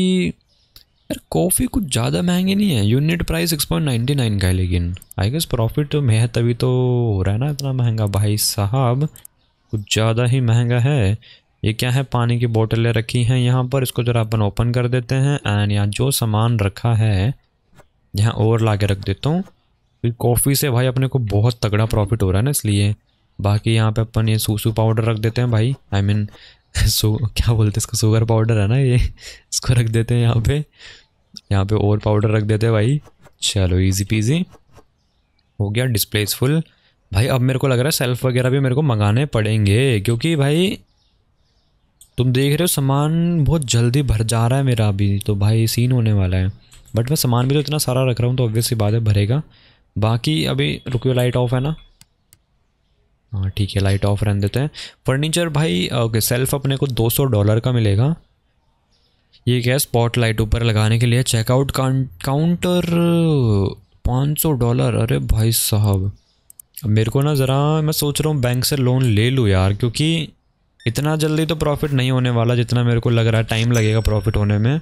यार कॉफ़ी कुछ ज़्यादा महंगी नहीं है unit price six point ninety nine का है लेकिन आई गेस प्रॉफिट में है तभी तो हो रहा है ना इतना महंगा भाई साहब कुछ ज़्यादा ही महंगा है ये क्या है पानी की बोतलें रखी हैं यहाँ पर इसको ज़रा अपन ओपन कर देते हैं एंड यहाँ जो सामान रखा है यहाँ और ला के रख देता हूँ क्योंकि कॉफ़ी से भाई अपने को बहुत तगड़ा प्रॉफिट हो रहा है ना इसलिए बाकी यहाँ पे अपन ये सूसू पाउडर रख देते हैं भाई I I mean mean, so क्या बोलते हैं इसका शुगर पाउडर है ना ये इसको रख देते हैं यहाँ पे यहाँ पे और पाउडर रख देते हैं भाई चलो इजी पीजी हो गया डिस्प्लेसफुल भाई अब मेरे को लग रहा है सेल्फ वगैरह भी मेरे को मंगाने पड़ेंगे क्योंकि भाई तुम देख रहे हो सामान बहुत जल्दी भर जा रहा है मेरा अभी तो भाई सीन होने वाला है बट मैं सामान भी तो इतना सारा रख रहा हूँ तो ऑब्वियसली बात है भरेगा बाकी अभी रुकियो लाइट ऑफ है ना हाँ ठीक है लाइट ऑफ रहने देते हैं फर्नीचर भाई ओके सेल्फ अपने को 200 डॉलर का मिलेगा ये क्या है स्पॉट लाइट ऊपर लगाने के लिए चेकआउट काउंटर सौ डॉलर अरे भाई साहब मेरे को ना ज़रा मैं सोच रहा हूँ बैंक से लोन ले लूँ यार क्योंकि इतना जल्दी तो प्रॉफिट नहीं होने वाला जितना मेरे को लग रहा है टाइम लगेगा प्रॉफिट होने में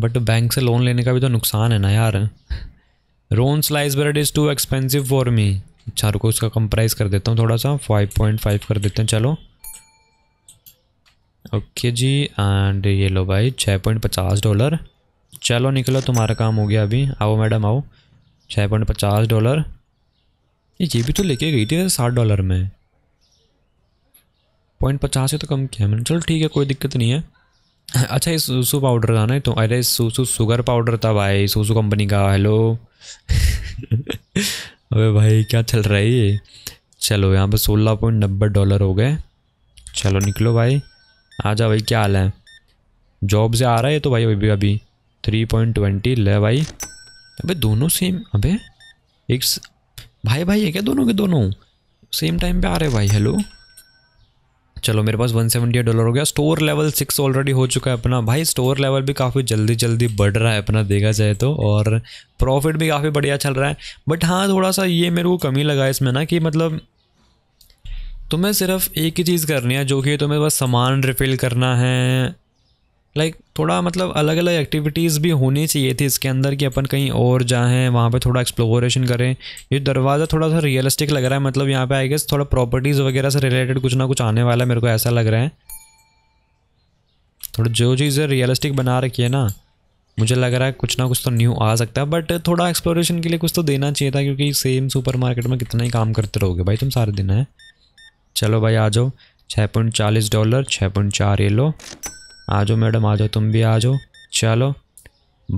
बट बैंक से लोन लेने का भी तो नुकसान है ना यार रोन slice bread is too expensive for me अच्छा रुको उसका कम प्राइस कर देता हूँ थोड़ा सा फाइव पॉइंट फाइव कर देते हैं चलो ओके जी एंड ये लो भाई छः पॉइंट पचास डॉलर चलो निकलो तुम्हारा काम हो गया अभी आओ मैडम आओ छः पॉइंट पचास डॉलर ये भी तो लेके गई थी साठ डॉलर में पॉइंट पचास से तो कम किया मैंने चलो ठीक है कोई दिक्कत नहीं है अच्छा ये सूसू पाउडर था ना तो अरे सूसू सुगर पाउडर था भाई सूसू कंपनी का हेलो अबे भाई क्या चल रहा है ये चलो यहाँ पर सोलह पॉइंट नब्बे डॉलर हो गए चलो निकलो भाई आ जाओ भाई क्या हाल है जॉब से आ रहा है तो भाई अभी अभी थ्री पॉइंट ट्वेंटी ले भाई अबे दोनों सेम अबे एक स... भाई भाई है क्या दोनों के दोनों सेम टाइम पे आ रहे भाई हेलो चलो मेरे पास वन सेवेंटी एट डॉलर हो गया स्टोर लेवल सिक्स ऑलरेडी हो चुका है अपना भाई स्टोर लेवल भी काफ़ी जल्दी जल्दी बढ़ रहा है अपना देखा जाए तो और प्रॉफिट भी काफ़ी बढ़िया चल रहा है बट हाँ थोड़ा सा ये मेरे को कमी लगा इसमें ना कि मतलब तुम्हें सिर्फ एक ही चीज़ करनी है जो कि तुम्हें बस सामान रिफ़िल करना है लाइक like, थोड़ा मतलब अलग अलग एक्टिविटीज़ भी होनी चाहिए थी इसके अंदर कि अपन कहीं और जाएँ वहाँ पे थोड़ा एक्सप्लोरेशन करें ये दरवाज़ा थोड़ा सा रियलिस्टिक लग रहा है मतलब यहाँ पे आई गेस थोड़ा प्रॉपर्टीज़ वगैरह से रिलेटेड कुछ ना कुछ आने वाला है मेरे को ऐसा लग रहा है थोड़ा जो चीज़ें रियलिस्टिक बना रखी है ना मुझे लग रहा है कुछ ना कुछ तो न्यू आ सकता है बट थोड़ा एक्सप्लोरेशन के लिए कुछ तो देना चाहिए था क्योंकि सेम सुपर मार्केट में कितना ही काम करते रहोगे भाई तुम सारे दिन है चलो भाई आ जाओ छः पॉइंट चालीस डॉलर छः पॉइंट चार ये लो आ जाओ मैडम आ जाओ तुम भी आ जाओ चलो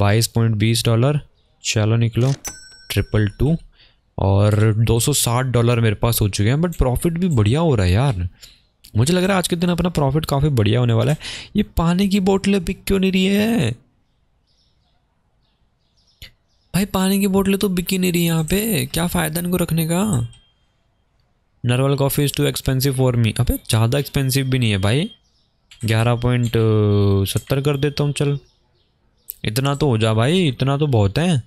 बाईस पॉइंट बीस डॉलर चलो निकलो ट्रिपल टू और 260 डॉलर मेरे पास हो चुके हैं बट प्रॉफिट भी बढ़िया हो रहा है यार मुझे लग रहा है आज के दिन अपना प्रॉफिट काफ़ी बढ़िया होने वाला है ये पानी की बोतलें बिक क्यों नहीं रही है भाई पानी की बोतलें तो बिक ही नहीं रही यहाँ पे क्या फ़ायदा इनको रखने का नरवल coffee is too expensive for me अबे ज़्यादा एक्सपेंसिव भी नहीं है भाई ग्यारह पॉइंट सत्तर कर देता हूँ चल इतना तो हो जा भाई इतना तो बहुत है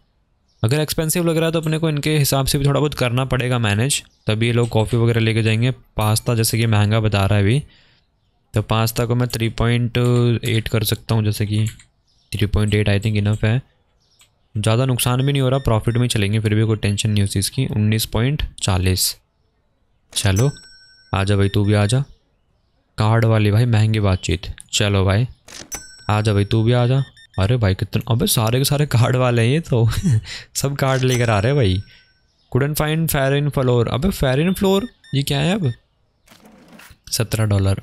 अगर एक्सपेंसिव लग रहा है तो अपने को इनके हिसाब से भी थोड़ा बहुत करना पड़ेगा मैनेज तभी ये लोग कॉफ़ी वगैरह लेके जाएंगे पास्ता जैसे कि महंगा बता रहा है अभी तो पास्ता को मैं थ्री पॉइंट एट कर सकता हूँ जैसे कि three point eight I think enough है ज़्यादा नुकसान भी नहीं हो रहा प्रॉफिट में चलेंगे फिर भी कोई टेंशन नहीं उस चीज़ की उन्नीस पॉइंट चालीस चलो आ भाई तू भी आ कार्ड वाली भाई महंगी बातचीत चलो भाई आ जा भाई तू भी आ जा अरे भाई कितना अबे सारे के सारे कार्ड वाले हैं ये तो सब कार्ड लेकर आ रहे हैं भाई कुडन फाइंड फेर इन फ्लोर अब फेर इन फ्लोर ये क्या है अब सत्रह डॉलर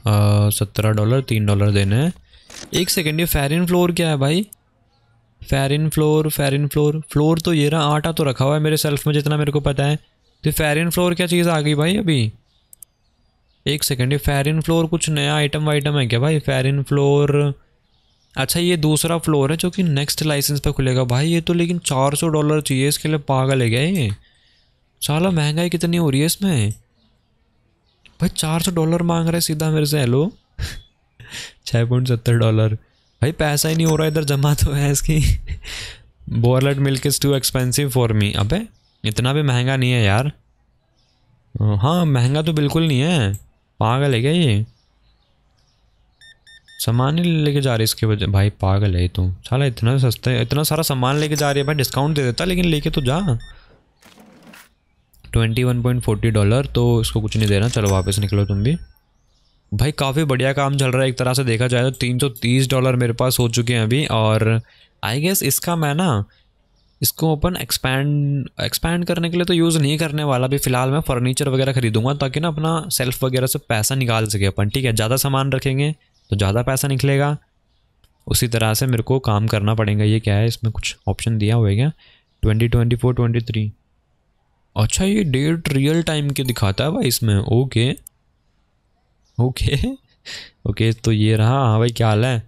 सत्रह डॉलर तीन डॉलर देने हैं एक सेकेंड ये फेर इन फ्लोर क्या है भाई फेर इन फ्लोर फेर इन फ्लोर फ्लोर तो ये रहा आटा तो रखा हुआ है मेरे सेल्फ में जितना मेरे को पता है तो फेर इन फ्लोर क्या चीज़ आ गई भाई अभी एक सेकेंड ये फेरिन फ्लोर कुछ नया आइटम वाइटम है क्या भाई फेरिन फ्लोर अच्छा ये दूसरा फ्लोर है जो कि नेक्स्ट लाइसेंस पे खुलेगा भाई ये तो लेकिन चार सौ डॉलर चाहिए इसके लिए पागल है क्या ये साला महंगाई कितनी हो रही है इसमें भाई चार सौ डॉलर मांग रहे सीधा मेरे से हेलो छः पॉइंट सत्तर डॉलर भाई पैसा ही नहीं हो रहा इधर जमा तो है इसकी बोरलेट milk is too expensive for me अबे इतना भी महंगा नहीं है यार हाँ महंगा तो बिल्कुल नहीं है पागल है क्या ये सामान ही लेके जा रही है इसके वजह भाई पागल है तो साला इतना सस्ता है इतना सारा सामान लेके जा रही है भाई डिस्काउंट दे देता लेकिन लेके तो जा twenty one point forty dollar तो इसको कुछ नहीं देना चलो वापस निकलो तुम भी भाई काफ़ी बढ़िया काम चल रहा है एक तरह से देखा जाए तो तीन सौ तीस डॉलर मेरे पास हो चुके हैं अभी और आई गेस इसका मैं ना इसको अपन एक्सपैंड एक्सपैंड करने के लिए तो यूज़ नहीं करने वाला भी फ़िलहाल मैं फर्नीचर वगैरह खरीदूंगा ताकि ना अपना सेल्फ वगैरह से पैसा निकाल सके अपन ठीक है ज़्यादा सामान रखेंगे तो ज़्यादा पैसा निकलेगा उसी तरह से मेरे को काम करना पड़ेगा ये क्या है इसमें कुछ ऑप्शन दिया हुआ है क्या twenty twenty four twenty three अच्छा ये डेट रियल टाइम के दिखाता है भाई इसमें ओके ओके ओके तो ये रहा हाँ भाई क्या हाल है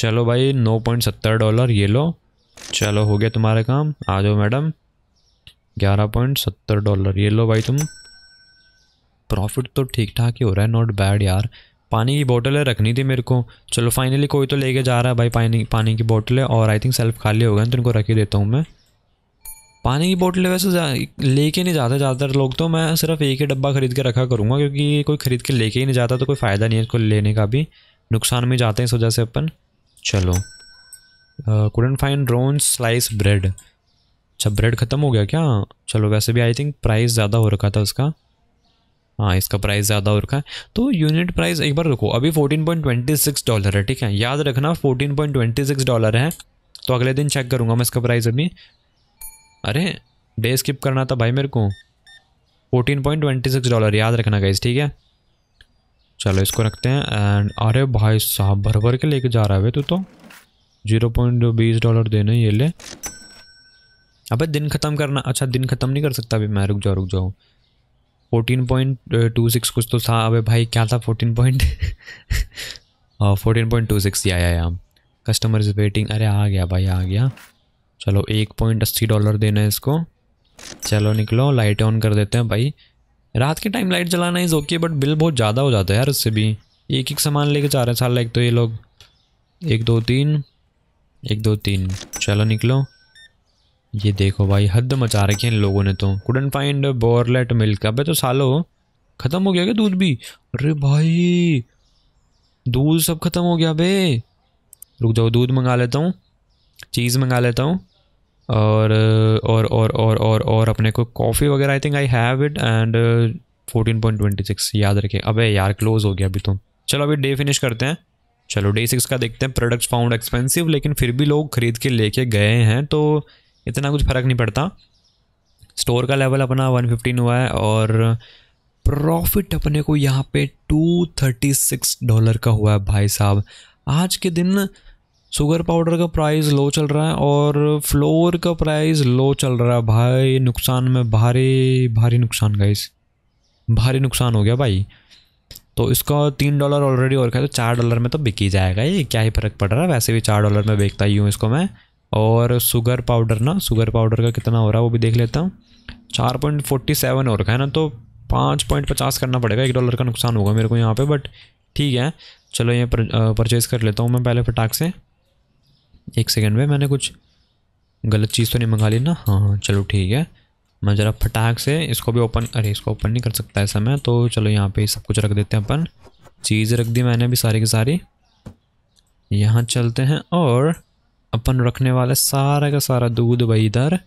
चलो भाई नौ पॉइंट सत्तर डॉलर ये लो चलो हो गया तुम्हारा काम आ जाओ मैडम ग्यारह पॉइंट सत्तर डॉलर ये लो भाई तुम प्रॉफिट तो ठीक ठाक ही हो रहा है नॉट बैड यार पानी की बोतल है रखनी थी मेरे को चलो फाइनली कोई तो लेके जा रहा है भाई पानी पानी की बोतल है और आई थिंक सेल्फ खाली हो गए तो इनको रख ही देता हूँ मैं पानी की बोतलें वैसे लेके नहीं जाते ज़्यादातर लोग तो मैं सिर्फ एक ही डब्बा खरीद के रखा करूँगा क्योंकि कोई ख़रीद के लेके ही नहीं जाता तो कोई फ़ायदा नहीं है इसको लेने का भी नुकसान में जाते हैं इस वजह से अपन चलो कुडन फाइन ड्रोन स्लाइस ब्रेड अच्छा ब्रेड ख़त्म हो गया क्या चलो वैसे भी आई थिंक प्राइस ज़्यादा हो रखा था उसका हाँ इसका प्राइस ज़्यादा हो रखा है तो यूनिट प्राइस एक बार रुको अभी 14.26 डॉलर है ठीक है याद रखना 14.26 डॉलर है तो अगले दिन चेक करूँगा मैं इसका प्राइस अभी अरे डे स्किप करना था भाई मेरे को 14.26 डॉलर याद रखना गाइज ठीक है चलो इसको रखते हैं एंड अरे भाई साहब भर भर के लेके जा रहा है तू तो जीरो पॉइंट बीस डॉलर देना ये ले अबे दिन ख़त्म करना अच्छा दिन ख़त्म नहीं कर सकता अभी मैं रुक जाओ रुक जाओ फोर्टीन पॉइंट टू सिक्स कुछ तो था अबे भाई क्या था fourteen point fourteen point two six ही आया कस्टमर इज़ वेटिंग अरे आ गया भाई आ गया चलो एक पॉइंट अस्सी डॉलर देना है इसको चलो निकलो लाइट ऑन कर देते हैं भाई रात के टाइम लाइट जलाना इज़ ओके बट बिल बहुत ज़्यादा हो जाता है यार उससे भी एक एक सामान लेके जा रहे हैं साल लाइक तो ये लोग एक दो तीन एक दो तीन चलो निकलो ये देखो भाई हद मचा रखी है इन लोगों ने तो कुडन फाइंड बोरलेट मिल्क अबे तो सालो ख़त्म हो गया क्या दूध भी अरे भाई दूध सब ख़त्म हो गया बे रुक जाओ दूध मंगा लेता हूँ चीज़ मंगा लेता हूँ और और और और और और अपने को कॉफ़ी वगैरह I think I have it and fourteen point twenty six याद रखे अबे यार क्लोज़ हो गया अभी तो चलो अभी डे फिनिश करते हैं चलो डे सिक्स का देखते हैं प्रोडक्ट्स फाउंड एक्सपेंसिव लेकिन फिर भी लोग खरीद के लेके गए हैं तो इतना कुछ फ़र्क नहीं पड़ता स्टोर का लेवल अपना 115 हुआ है और प्रॉफिट अपने को यहाँ पे 236 डॉलर का हुआ है भाई साहब आज के दिन शुगर पाउडर का प्राइस लो चल रहा है और फ्लोर का प्राइस लो चल रहा है भाई नुकसान में भारी भारी नुकसान गाइस भारी नुकसान हो गया भाई तो इसका तीन डॉलर ऑलरेडी और का तो चार डॉलर में तो बिक ही जाएगा ये क्या ही फ़र्क पड़ रहा है वैसे भी चार डॉलर में बेचता ही हूँ इसको मैं और शुगर पाउडर ना शुगर पाउडर का कितना हो रहा है वो भी देख लेता हूँ चार पॉइंट फोर्टी सेवन और रखा है ना तो पाँच पॉइंट पचास करना पड़ेगा एक डॉलर का नुकसान होगा मेरे को यहाँ पे बट ठीक है चलो ये परचेज़ कर लेता हूँ मैं पहले फटाक से एक सेकेंड में मैंने कुछ गलत चीज़ तो नहीं मंगा ली ना हाँ, हाँ चलो ठीक है मैं ज़रा फटाक से इसको भी ओपन अरे इसको ओपन नहीं कर सकता ऐसा मैं तो चलो यहाँ पे सब कुछ रख देते हैं अपन चीज़ रख दी मैंने भी सारी की सारी यहाँ चलते हैं और अपन रखने वाला सारा का सारा दूध भाई इधर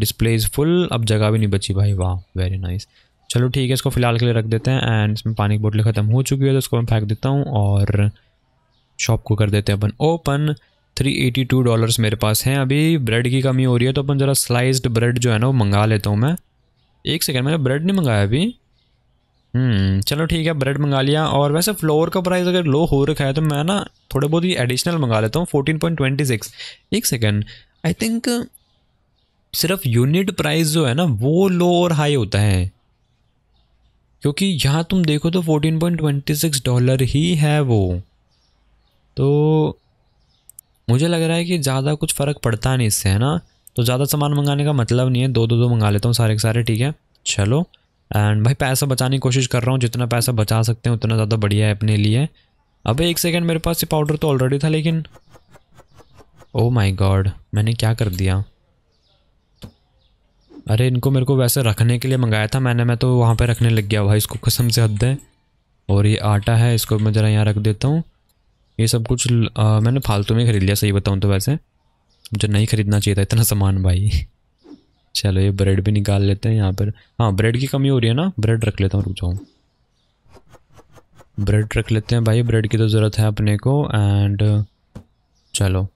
डिस्प्ले इज़ फुल अब जगह भी नहीं बची भाई वाह वेरी नाइस चलो ठीक है इसको फ़िलहाल के लिए रख देते हैं एंड इसमें पानी की बोटल ख़त्म हो चुकी है तो इसको मैं फेंक देता हूँ और शॉप को कर देते हैं अपन open three eighty two dollars मेरे पास हैं अभी ब्रेड की कमी हो रही है तो अपन ज़रा स्लाइस्ड ब्रेड जो है ना वो मंगा लेता हूँ मैं एक सेकेंड मैंने ब्रेड नहीं मंगाया अभी हम्म, चलो ठीक है ब्रेड मंगा लिया और वैसे फ्लोर का प्राइस अगर लो हो रखा है तो मैं ना थोड़े बहुत ही एडिशनल मंगा लेता हूँ फोर्टीन पॉइंट ट्वेंटी सिक्स एक सेकेंड आई थिंक सिर्फ यूनिट प्राइस जो है ना वो लो और हाई होता है क्योंकि यहाँ तुम देखो तो fourteen point twenty six dollar ही है वो तो मुझे लग रहा है कि ज़्यादा कुछ फ़र्क पड़ता नहीं इससे है ना तो ज़्यादा सामान मंगाने का मतलब नहीं है दो दो दो मंगा लेता हूँ सारे के सारे ठीक है चलो एंड भाई पैसा बचाने की कोशिश कर रहा हूँ जितना पैसा बचा सकते हैं उतना ज़्यादा बढ़िया है अपने लिए अबे एक सेकंड मेरे पास ये पाउडर तो ऑलरेडी था लेकिन ओ माय गॉड मैंने क्या कर दिया अरे इनको मेरे को वैसे रखने के लिए मंगाया था मैंने मैं तो वहाँ पर रखने लग गया भाई इसको कसम से हद है और ये आटा है इसको मैं ज़रा यहाँ रख देता हूँ ये सब कुछ आ, मैंने फालतू में ख़रीद लिया सही बताऊँ तो वैसे मुझे नहीं ख़रीदना चाहिए था इतना सामान भाई चलो ये ब्रेड भी निकाल लेते हैं यहाँ पर हाँ ब्रेड की कमी हो रही है ना ब्रेड रख लेता हूँ रुक जाऊँ ब्रेड रख लेते हैं भाई ब्रेड की तो ज़रूरत है अपने को एंड चलो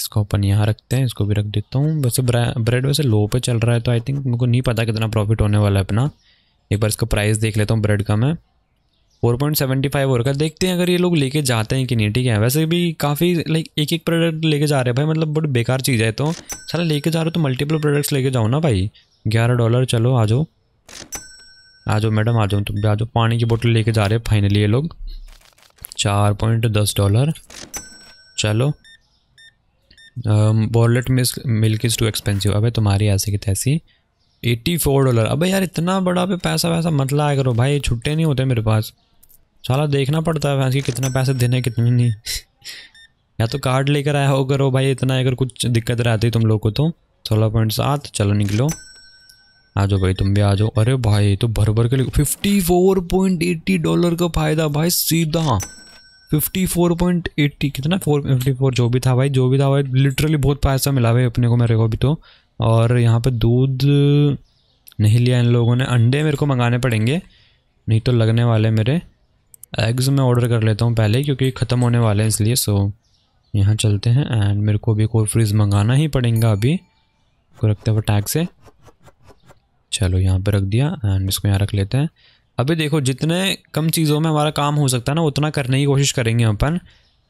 इसको अपन यहाँ रखते हैं इसको भी रख देता हूँ वैसे ब्रेड वैसे लो पे चल रहा है तो आई थिंक मेरे को नहीं पता कितना प्रॉफिट होने वाला है अपना एक बार इसका प्राइस देख लेता हूँ ब्रेड का मैं फोर पॉइंट सेवेंटी फाइव और का देखते हैं अगर ये लोग लेके जाते हैं कि नहीं ठीक है वैसे भी काफ़ी लाइक एक एक प्रोडक्ट लेके जा रहे हैं भाई मतलब बड़ी बेकार चीज़ है तो सारा लेके जा रहे हो तो मल्टीपल प्रोडक्ट्स लेके जाओ ना भाई ग्यारह डॉलर चलो आ जाओ आ जाओ मैडम आ जाओ तुम भी आ जाओ पानी की बोतल लेके जा रहे हैं फाइनली ये लोग चार पॉइंट दस डॉलर चलो wallet miss milk is too expensive अबे तुम्हारी ऐसी की तैसी एट्टी फोर डॉलर अबे यार इतना बड़ा पे पैसा वैसा मत लाया करो भाई छुट्टे नहीं होते मेरे पास साला देखना पड़ता है भैंस की कितना पैसे देने कितने नहीं या तो कार्ड लेकर आया हो करो भाई इतना अगर कुछ दिक्कत रहती तुम लोग को तो सोलह पॉइंट सात चलो निकलो आ जाओ भाई तुम भी आ जाओ अरे भाई तो भर भर के लिए fifty four point eighty dollar का फ़ायदा भाई सीधा फिफ्टी फोर पॉइंट एट्टी कितना फोर फिफ्टी फोर जो भी था भाई जो भी था भाई लिटरली बहुत पैसा मिला भाई अपने को मेरे को भी तो और यहाँ पे दूध नहीं लिया इन लोगों ने अंडे मेरे को मंगाने पड़ेंगे नहीं तो लगने वाले मेरे एग्स मैं ऑर्डर कर लेता हूँ पहले क्योंकि ख़त्म होने वाले हैं इसलिए सो यहाँ चलते हैं एंड मेरे को अभी कोर फ्रीज़ मंगाना ही पड़ेगा अभी को रखते हुए टैग से चलो यहाँ पर रख दिया एंड इसको यहाँ रख लेते हैं अभी देखो जितने कम चीज़ों में हमारा काम हो सकता है ना उतना करने की कोशिश करेंगे अपन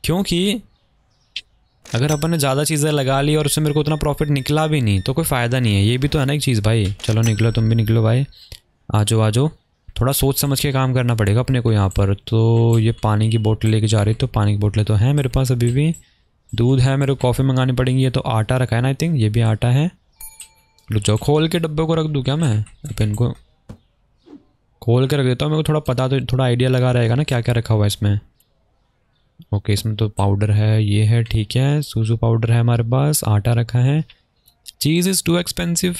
क्योंकि अगर अपन ने ज़्यादा चीज़ें लगा ली और उससे मेरे को उतना प्रॉफिट निकला भी नहीं तो कोई फ़ायदा नहीं है ये भी तो है ना एक चीज़ भाई चलो निकलो तुम भी निकलो भाई आ जाओ आ जाओ थोड़ा सोच समझ के काम करना पड़ेगा अपने को यहाँ पर तो ये पानी की बोतल लेके जा रही तो पानी की बोतलें तो हैं मेरे पास अभी भी दूध है मेरे को कॉफ़ी मंगानी पड़ेगी ये तो आटा रखा है ना आई थिंक ये भी आटा है लो जाओ खोल के डब्बे को रख दूँ क्या मैं अब इनको खोल के रख देता हूँ मेरे को थोड़ा पता तो थोड़ा आइडिया लगा रहेगा ना क्या क्या रखा हुआ है इसमें ओके इसमें तो पाउडर है ये है ठीक है सूजू पाउडर है हमारे पास आटा रखा है चीज़ इज़ टू एक्सपेंसिव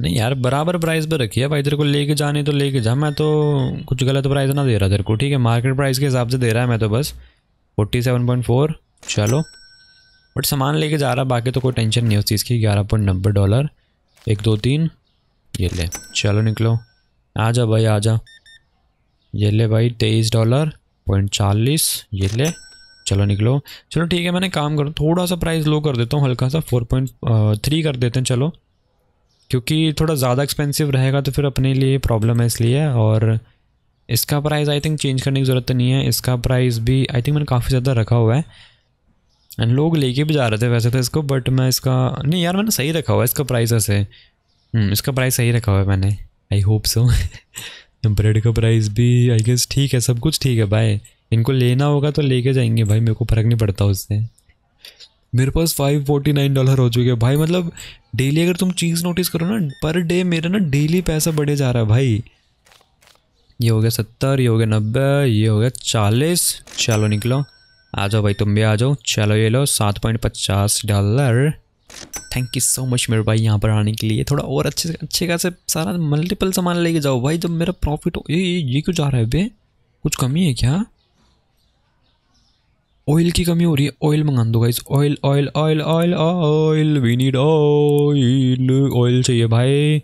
नहीं यार बराबर प्राइस पर रखिए भाई तेरे को लेके जाने तो लेके जा मैं तो कुछ गलत प्राइस ना दे रहा तेरे को ठीक है मार्केट प्राइस के हिसाब से दे रहा है मैं तो बस फोर्टी सेवन पॉइंट फोर चलो बट सामान लेके जा रहा बाकी तो कोई टेंशन नहीं उस चीज़ की ग्यारह पॉइंट नब्बे डॉलर एक दो तीन ये ले चलो निकलो आ जा भाई आ जा ये ले भाई तेईस डॉलर पॉइंट चालीस ये ले चलो निकलो चलो ठीक है मैंने काम करो थोड़ा सा प्राइस लो कर देता हूँ हल्का सा फोर पॉइंट थ्री कर देते हैं चलो क्योंकि थोड़ा ज़्यादा एक्सपेंसिव रहेगा तो फिर अपने लिए प्रॉब्लम है इसलिए और इसका प्राइस आई थिंक चेंज करने की ज़रूरत तो नहीं है इसका प्राइस भी आई थिंक मैंने काफ़ी ज़्यादा रखा हुआ है एंड लोग लेके भी जा रहे थे वैसे तो इसको बट मैं इसका नहीं यार मैंने सही रखा हुआ है इसका प्राइस ऐसे हम्म, इसका प्राइस सही रखा हुआ है मैंने आई होप सो ब्रेड का प्राइस भी आई गेस ठीक है सब कुछ ठीक है भाई इनको लेना होगा तो लेके जाएंगे भाई मेरे को फ़र्क नहीं पड़ता उससे मेरे पास फाइव फोर्टी नाइन डॉलर हो चुके हैं भाई मतलब डेली अगर तुम चीज़ नोटिस करो ना पर डे मेरा ना डेली पैसा बढ़े जा रहा है भाई ये हो गया सत्तर ये हो गया नब्बे ये हो गया चालीस चलो निकलो आ जाओ भाई तुम भी आ जाओ चलो ये लो सात पॉइंट पचास dollar thank you so much मेरे भाई यहाँ पर आने के लिए थोड़ा और अच्छे अच्छे खासे सारा मल्टीपल सामान लेके जाओ भाई जब मेरा प्रॉफिट हो ये ये, क्यों जा रहा है बे कुछ कमी है क्या ऑयल की कमी हो रही है ऑयल मंगा दो guys oil oil oil oil oil we need oil oil चाहिए भाई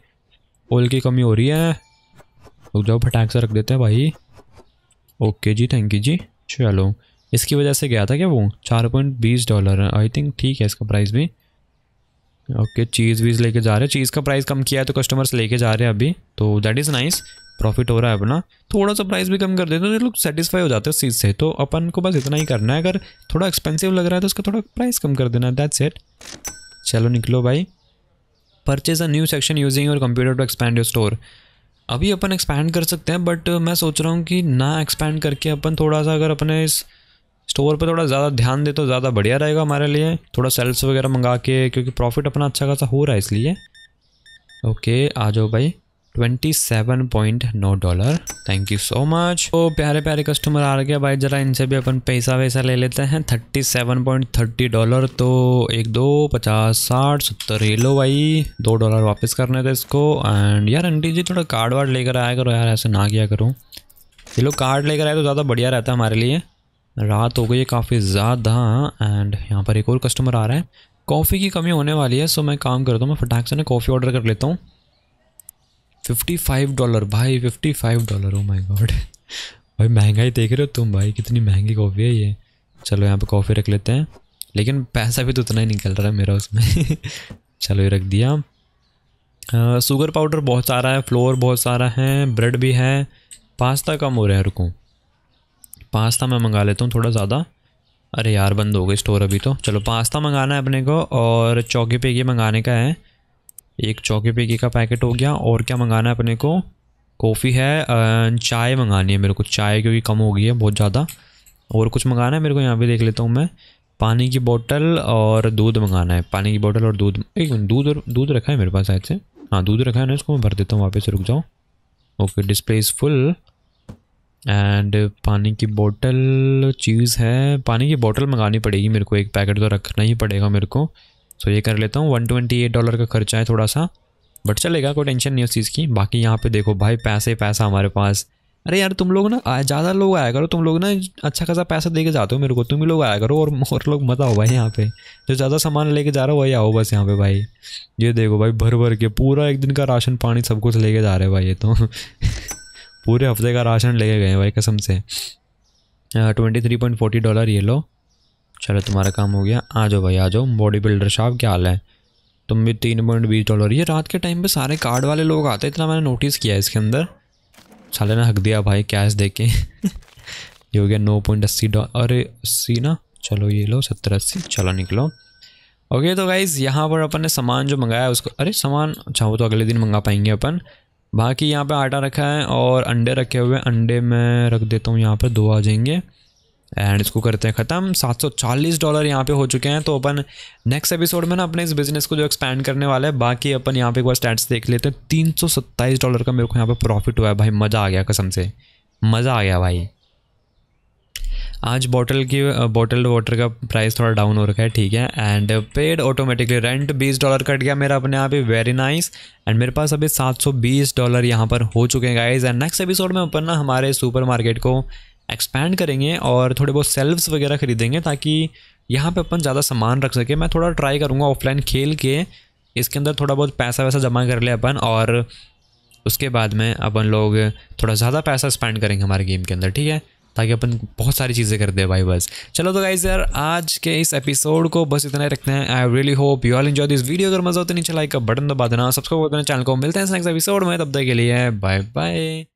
ऑयल की कमी हो रही है रुक जाओ फटाक से रख देते हैं भाई okay ji thank you ji चलो इसकी वजह से गया था क्या वो चार पॉइंट बीस डॉलर है आई थिंक ठीक है इसका प्राइस भी ओके चीज़ वीज़ लेके जा रहे हैं चीज़ का प्राइस कम किया है तो कस्टमर्स लेके जा रहे हैं अभी तो दैट इज़ नाइस प्रॉफिट हो रहा है अपना थोड़ा सा प्राइस भी कम कर देते हैं तो लोग सेटिस्फाई हो जाते हैं उस चीज़ से तो अपन को बस इतना ही करना है अगर थोड़ा एक्सपेंसिव लग रहा है तो उसका थोड़ा प्राइस कम कर देना है दैट्स इट चलो निकलो भाई purchase a new section using your computer to expand your store अभी अपन एक्सपैंड कर सकते हैं बट मैं सोच रहा हूँ कि ना एक्सपैंड करके अपन थोड़ा सा अगर अपने इस स्टोर पर थोड़ा ज़्यादा ध्यान दे तो ज़्यादा बढ़िया रहेगा हमारे लिए थोड़ा सेल्स वगैरह मंगा के क्योंकि प्रॉफिट अपना अच्छा खासा हो रहा है इसलिए ओके आ जाओ भाई ट्वेंटी सेवन पॉइंट नौ dollar thank you so much तो प्यारे प्यारे कस्टमर आ गया भाई जरा इनसे भी अपन पैसा वैसा ले लेते हैं thirty seven point thirty dollar तो एक दो पचास साठ सत्तर ये लो भाई दो डॉलर वापस करने थे इसको एंड यार आंटी जी थोड़ा कार्ड वार्ड लेकर आया करो यार ऐसे ना किया करो ये लोग कार्ड लेकर आए तो ज़्यादा बढ़िया रहता है हमारे लिए रात हो गई है काफ़ी ज़्यादा एंड यहाँ पर एक और कस्टमर आ रहा है कॉफ़ी की कमी होने वाली है सो मैं काम करता हूँ मैं फटाक से ना कॉफ़ी ऑर्डर कर लेता हूँ फिफ्टी फाइव डॉलर भाई fifty five dollar oh my God भाई महंगाई देख रहे हो तुम भाई कितनी महंगी कॉफ़ी है ये चलो यहाँ पे कॉफ़ी रख लेते हैं लेकिन पैसा भी तो उतना ही निकल रहा है मेरा उसमें चलो ये रख दिया शुगर पाउडर बहुत सारा है फ्लोर बहुत सारा है ब्रेड भी है पास्ता कम हो रहा है रुको पास्ता मैं मंगा लेता हूँ थोड़ा ज़्यादा अरे यार बंद हो गई स्टोर अभी तो चलो पास्ता मंगाना है अपने को और चौकी पे ये मंगाने का है एक चौके पे का पैकेट हो गया और क्या मंगाना है अपने को कॉफ़ी है चाय मंगानी है मेरे को चाय क्योंकि कम हो गई है बहुत ज़्यादा और कुछ मंगाना है मेरे को यहाँ पे देख लेता हूँ मैं पानी की बोतल और दूध मंगाना है पानी की बोतल और दूध एक दूध और दूध रखा है मेरे पास शायद से हाँ दूध रखा है ना इसको मैं भर देता हूँ वापस रुक जाओ okay display is full and पानी की बोतल चीज़ है पानी की बोतल मंगानी पड़ेगी मेरे को एक पैकेट तो रखना ही पड़ेगा मेरे को सो तो ये कर लेता हूँ वन ट्वेंटी एट डॉलर का खर्चा है थोड़ा सा बट चलेगा कोई टेंशन नहीं उस चीज़ की बाकी यहाँ पे देखो भाई पैसे पैसा हमारे पास अरे यार तुम लोग ना ज़्यादा लोग आया करो तुम लोग ना अच्छा खासा पैसा दे के जाते हो मेरे को तुम ही लोग आया करो और और लोग मत आओ भाई यहाँ पे जो ज़्यादा सामान लेके जा रहे हो वही आओ बस यहाँ पे भाई ये देखो भाई भर भर के पूरा एक दिन का राशन पानी सब कुछ लेके जा रहे भाई ये तो पूरे हफ्ते का राशन लेके गए भाई कसम से twenty three point forty dollar ये लो चलो तुम्हारा काम हो गया आ जाओ भाई आ जाओ बॉडी बिल्डर साहब क्या हाल है तुम भी तीन पॉइंट बीस डॉलर ये रात के टाइम पे सारे कार्ड वाले लोग आते इतना मैंने नोटिस किया है इसके अंदर साले ने हक दिया भाई कैश दे के ये हो गया नौ पॉइंट अस्सी अरे अस्सी ना चलो ये लो सत्तर अस्सी चलो निकलो ओके तो गाइज़ यहाँ पर अपन ने सामान जो मंगाया उसको अरे सामान अच्छा वो तो अगले दिन मंगा पाएंगे अपन बाकी यहाँ पर आटा रखा है और अंडे रखे हुए अंडे मैं रख देता हूँ यहाँ पर दो आ जाएंगे एंड इसको करते हैं ख़त्म 740 डॉलर यहाँ पे हो चुके हैं तो अपन नेक्स्ट एपिसोड में ना अपने इस बिज़नेस को जो एक्सपेंड करने वाला है बाकी अपन यहाँ पे एक बार स्टैट्स देख लेते हैं तीन डॉलर का मेरे को यहाँ पे प्रॉफिट हुआ है भाई मज़ा आ गया कसम से मज़ा आ गया भाई आज बॉटल की बॉटल वाटर का प्राइस थोड़ा डाउन हो रखा है ठीक है एंड पेड ऑटोमेटिकली रेंट बीस डॉलर कट गया मेरा अपने आप ही वेरी नाइस एंड मेरे पास अभी बीस डॉलर यहाँ पर हो चुके हैं गाइज एंड नेक्स्ट एपिसोड में अपन ना हमारे सुपर मार्केट को एक्सपैंड करेंगे और थोड़े बहुत सेल्व्स वगैरह खरीदेंगे ताकि यहाँ पे अपन ज़्यादा सामान रख सके मैं थोड़ा ट्राई करूँगा ऑफलाइन खेल के इसके अंदर थोड़ा बहुत पैसा वैसा जमा कर ले अपन और उसके बाद में अपन लोग थोड़ा ज़्यादा पैसा स्पेंड करेंगे हमारे गेम के अंदर ठीक है ताकि अपन बहुत सारी चीज़ें कर दे भाई बस चलो तो गाइज यार आज के इस एपिसोड को बस इतना ही रखते हैं I really hope you all enjoy this video अगर मजा होता नीचे लाइक का बटन दबा देना सब्सक्राइब करना चैनल को मिलते हैं नेक्स्ट एपिसोड में तब तक के लिए बाय बाय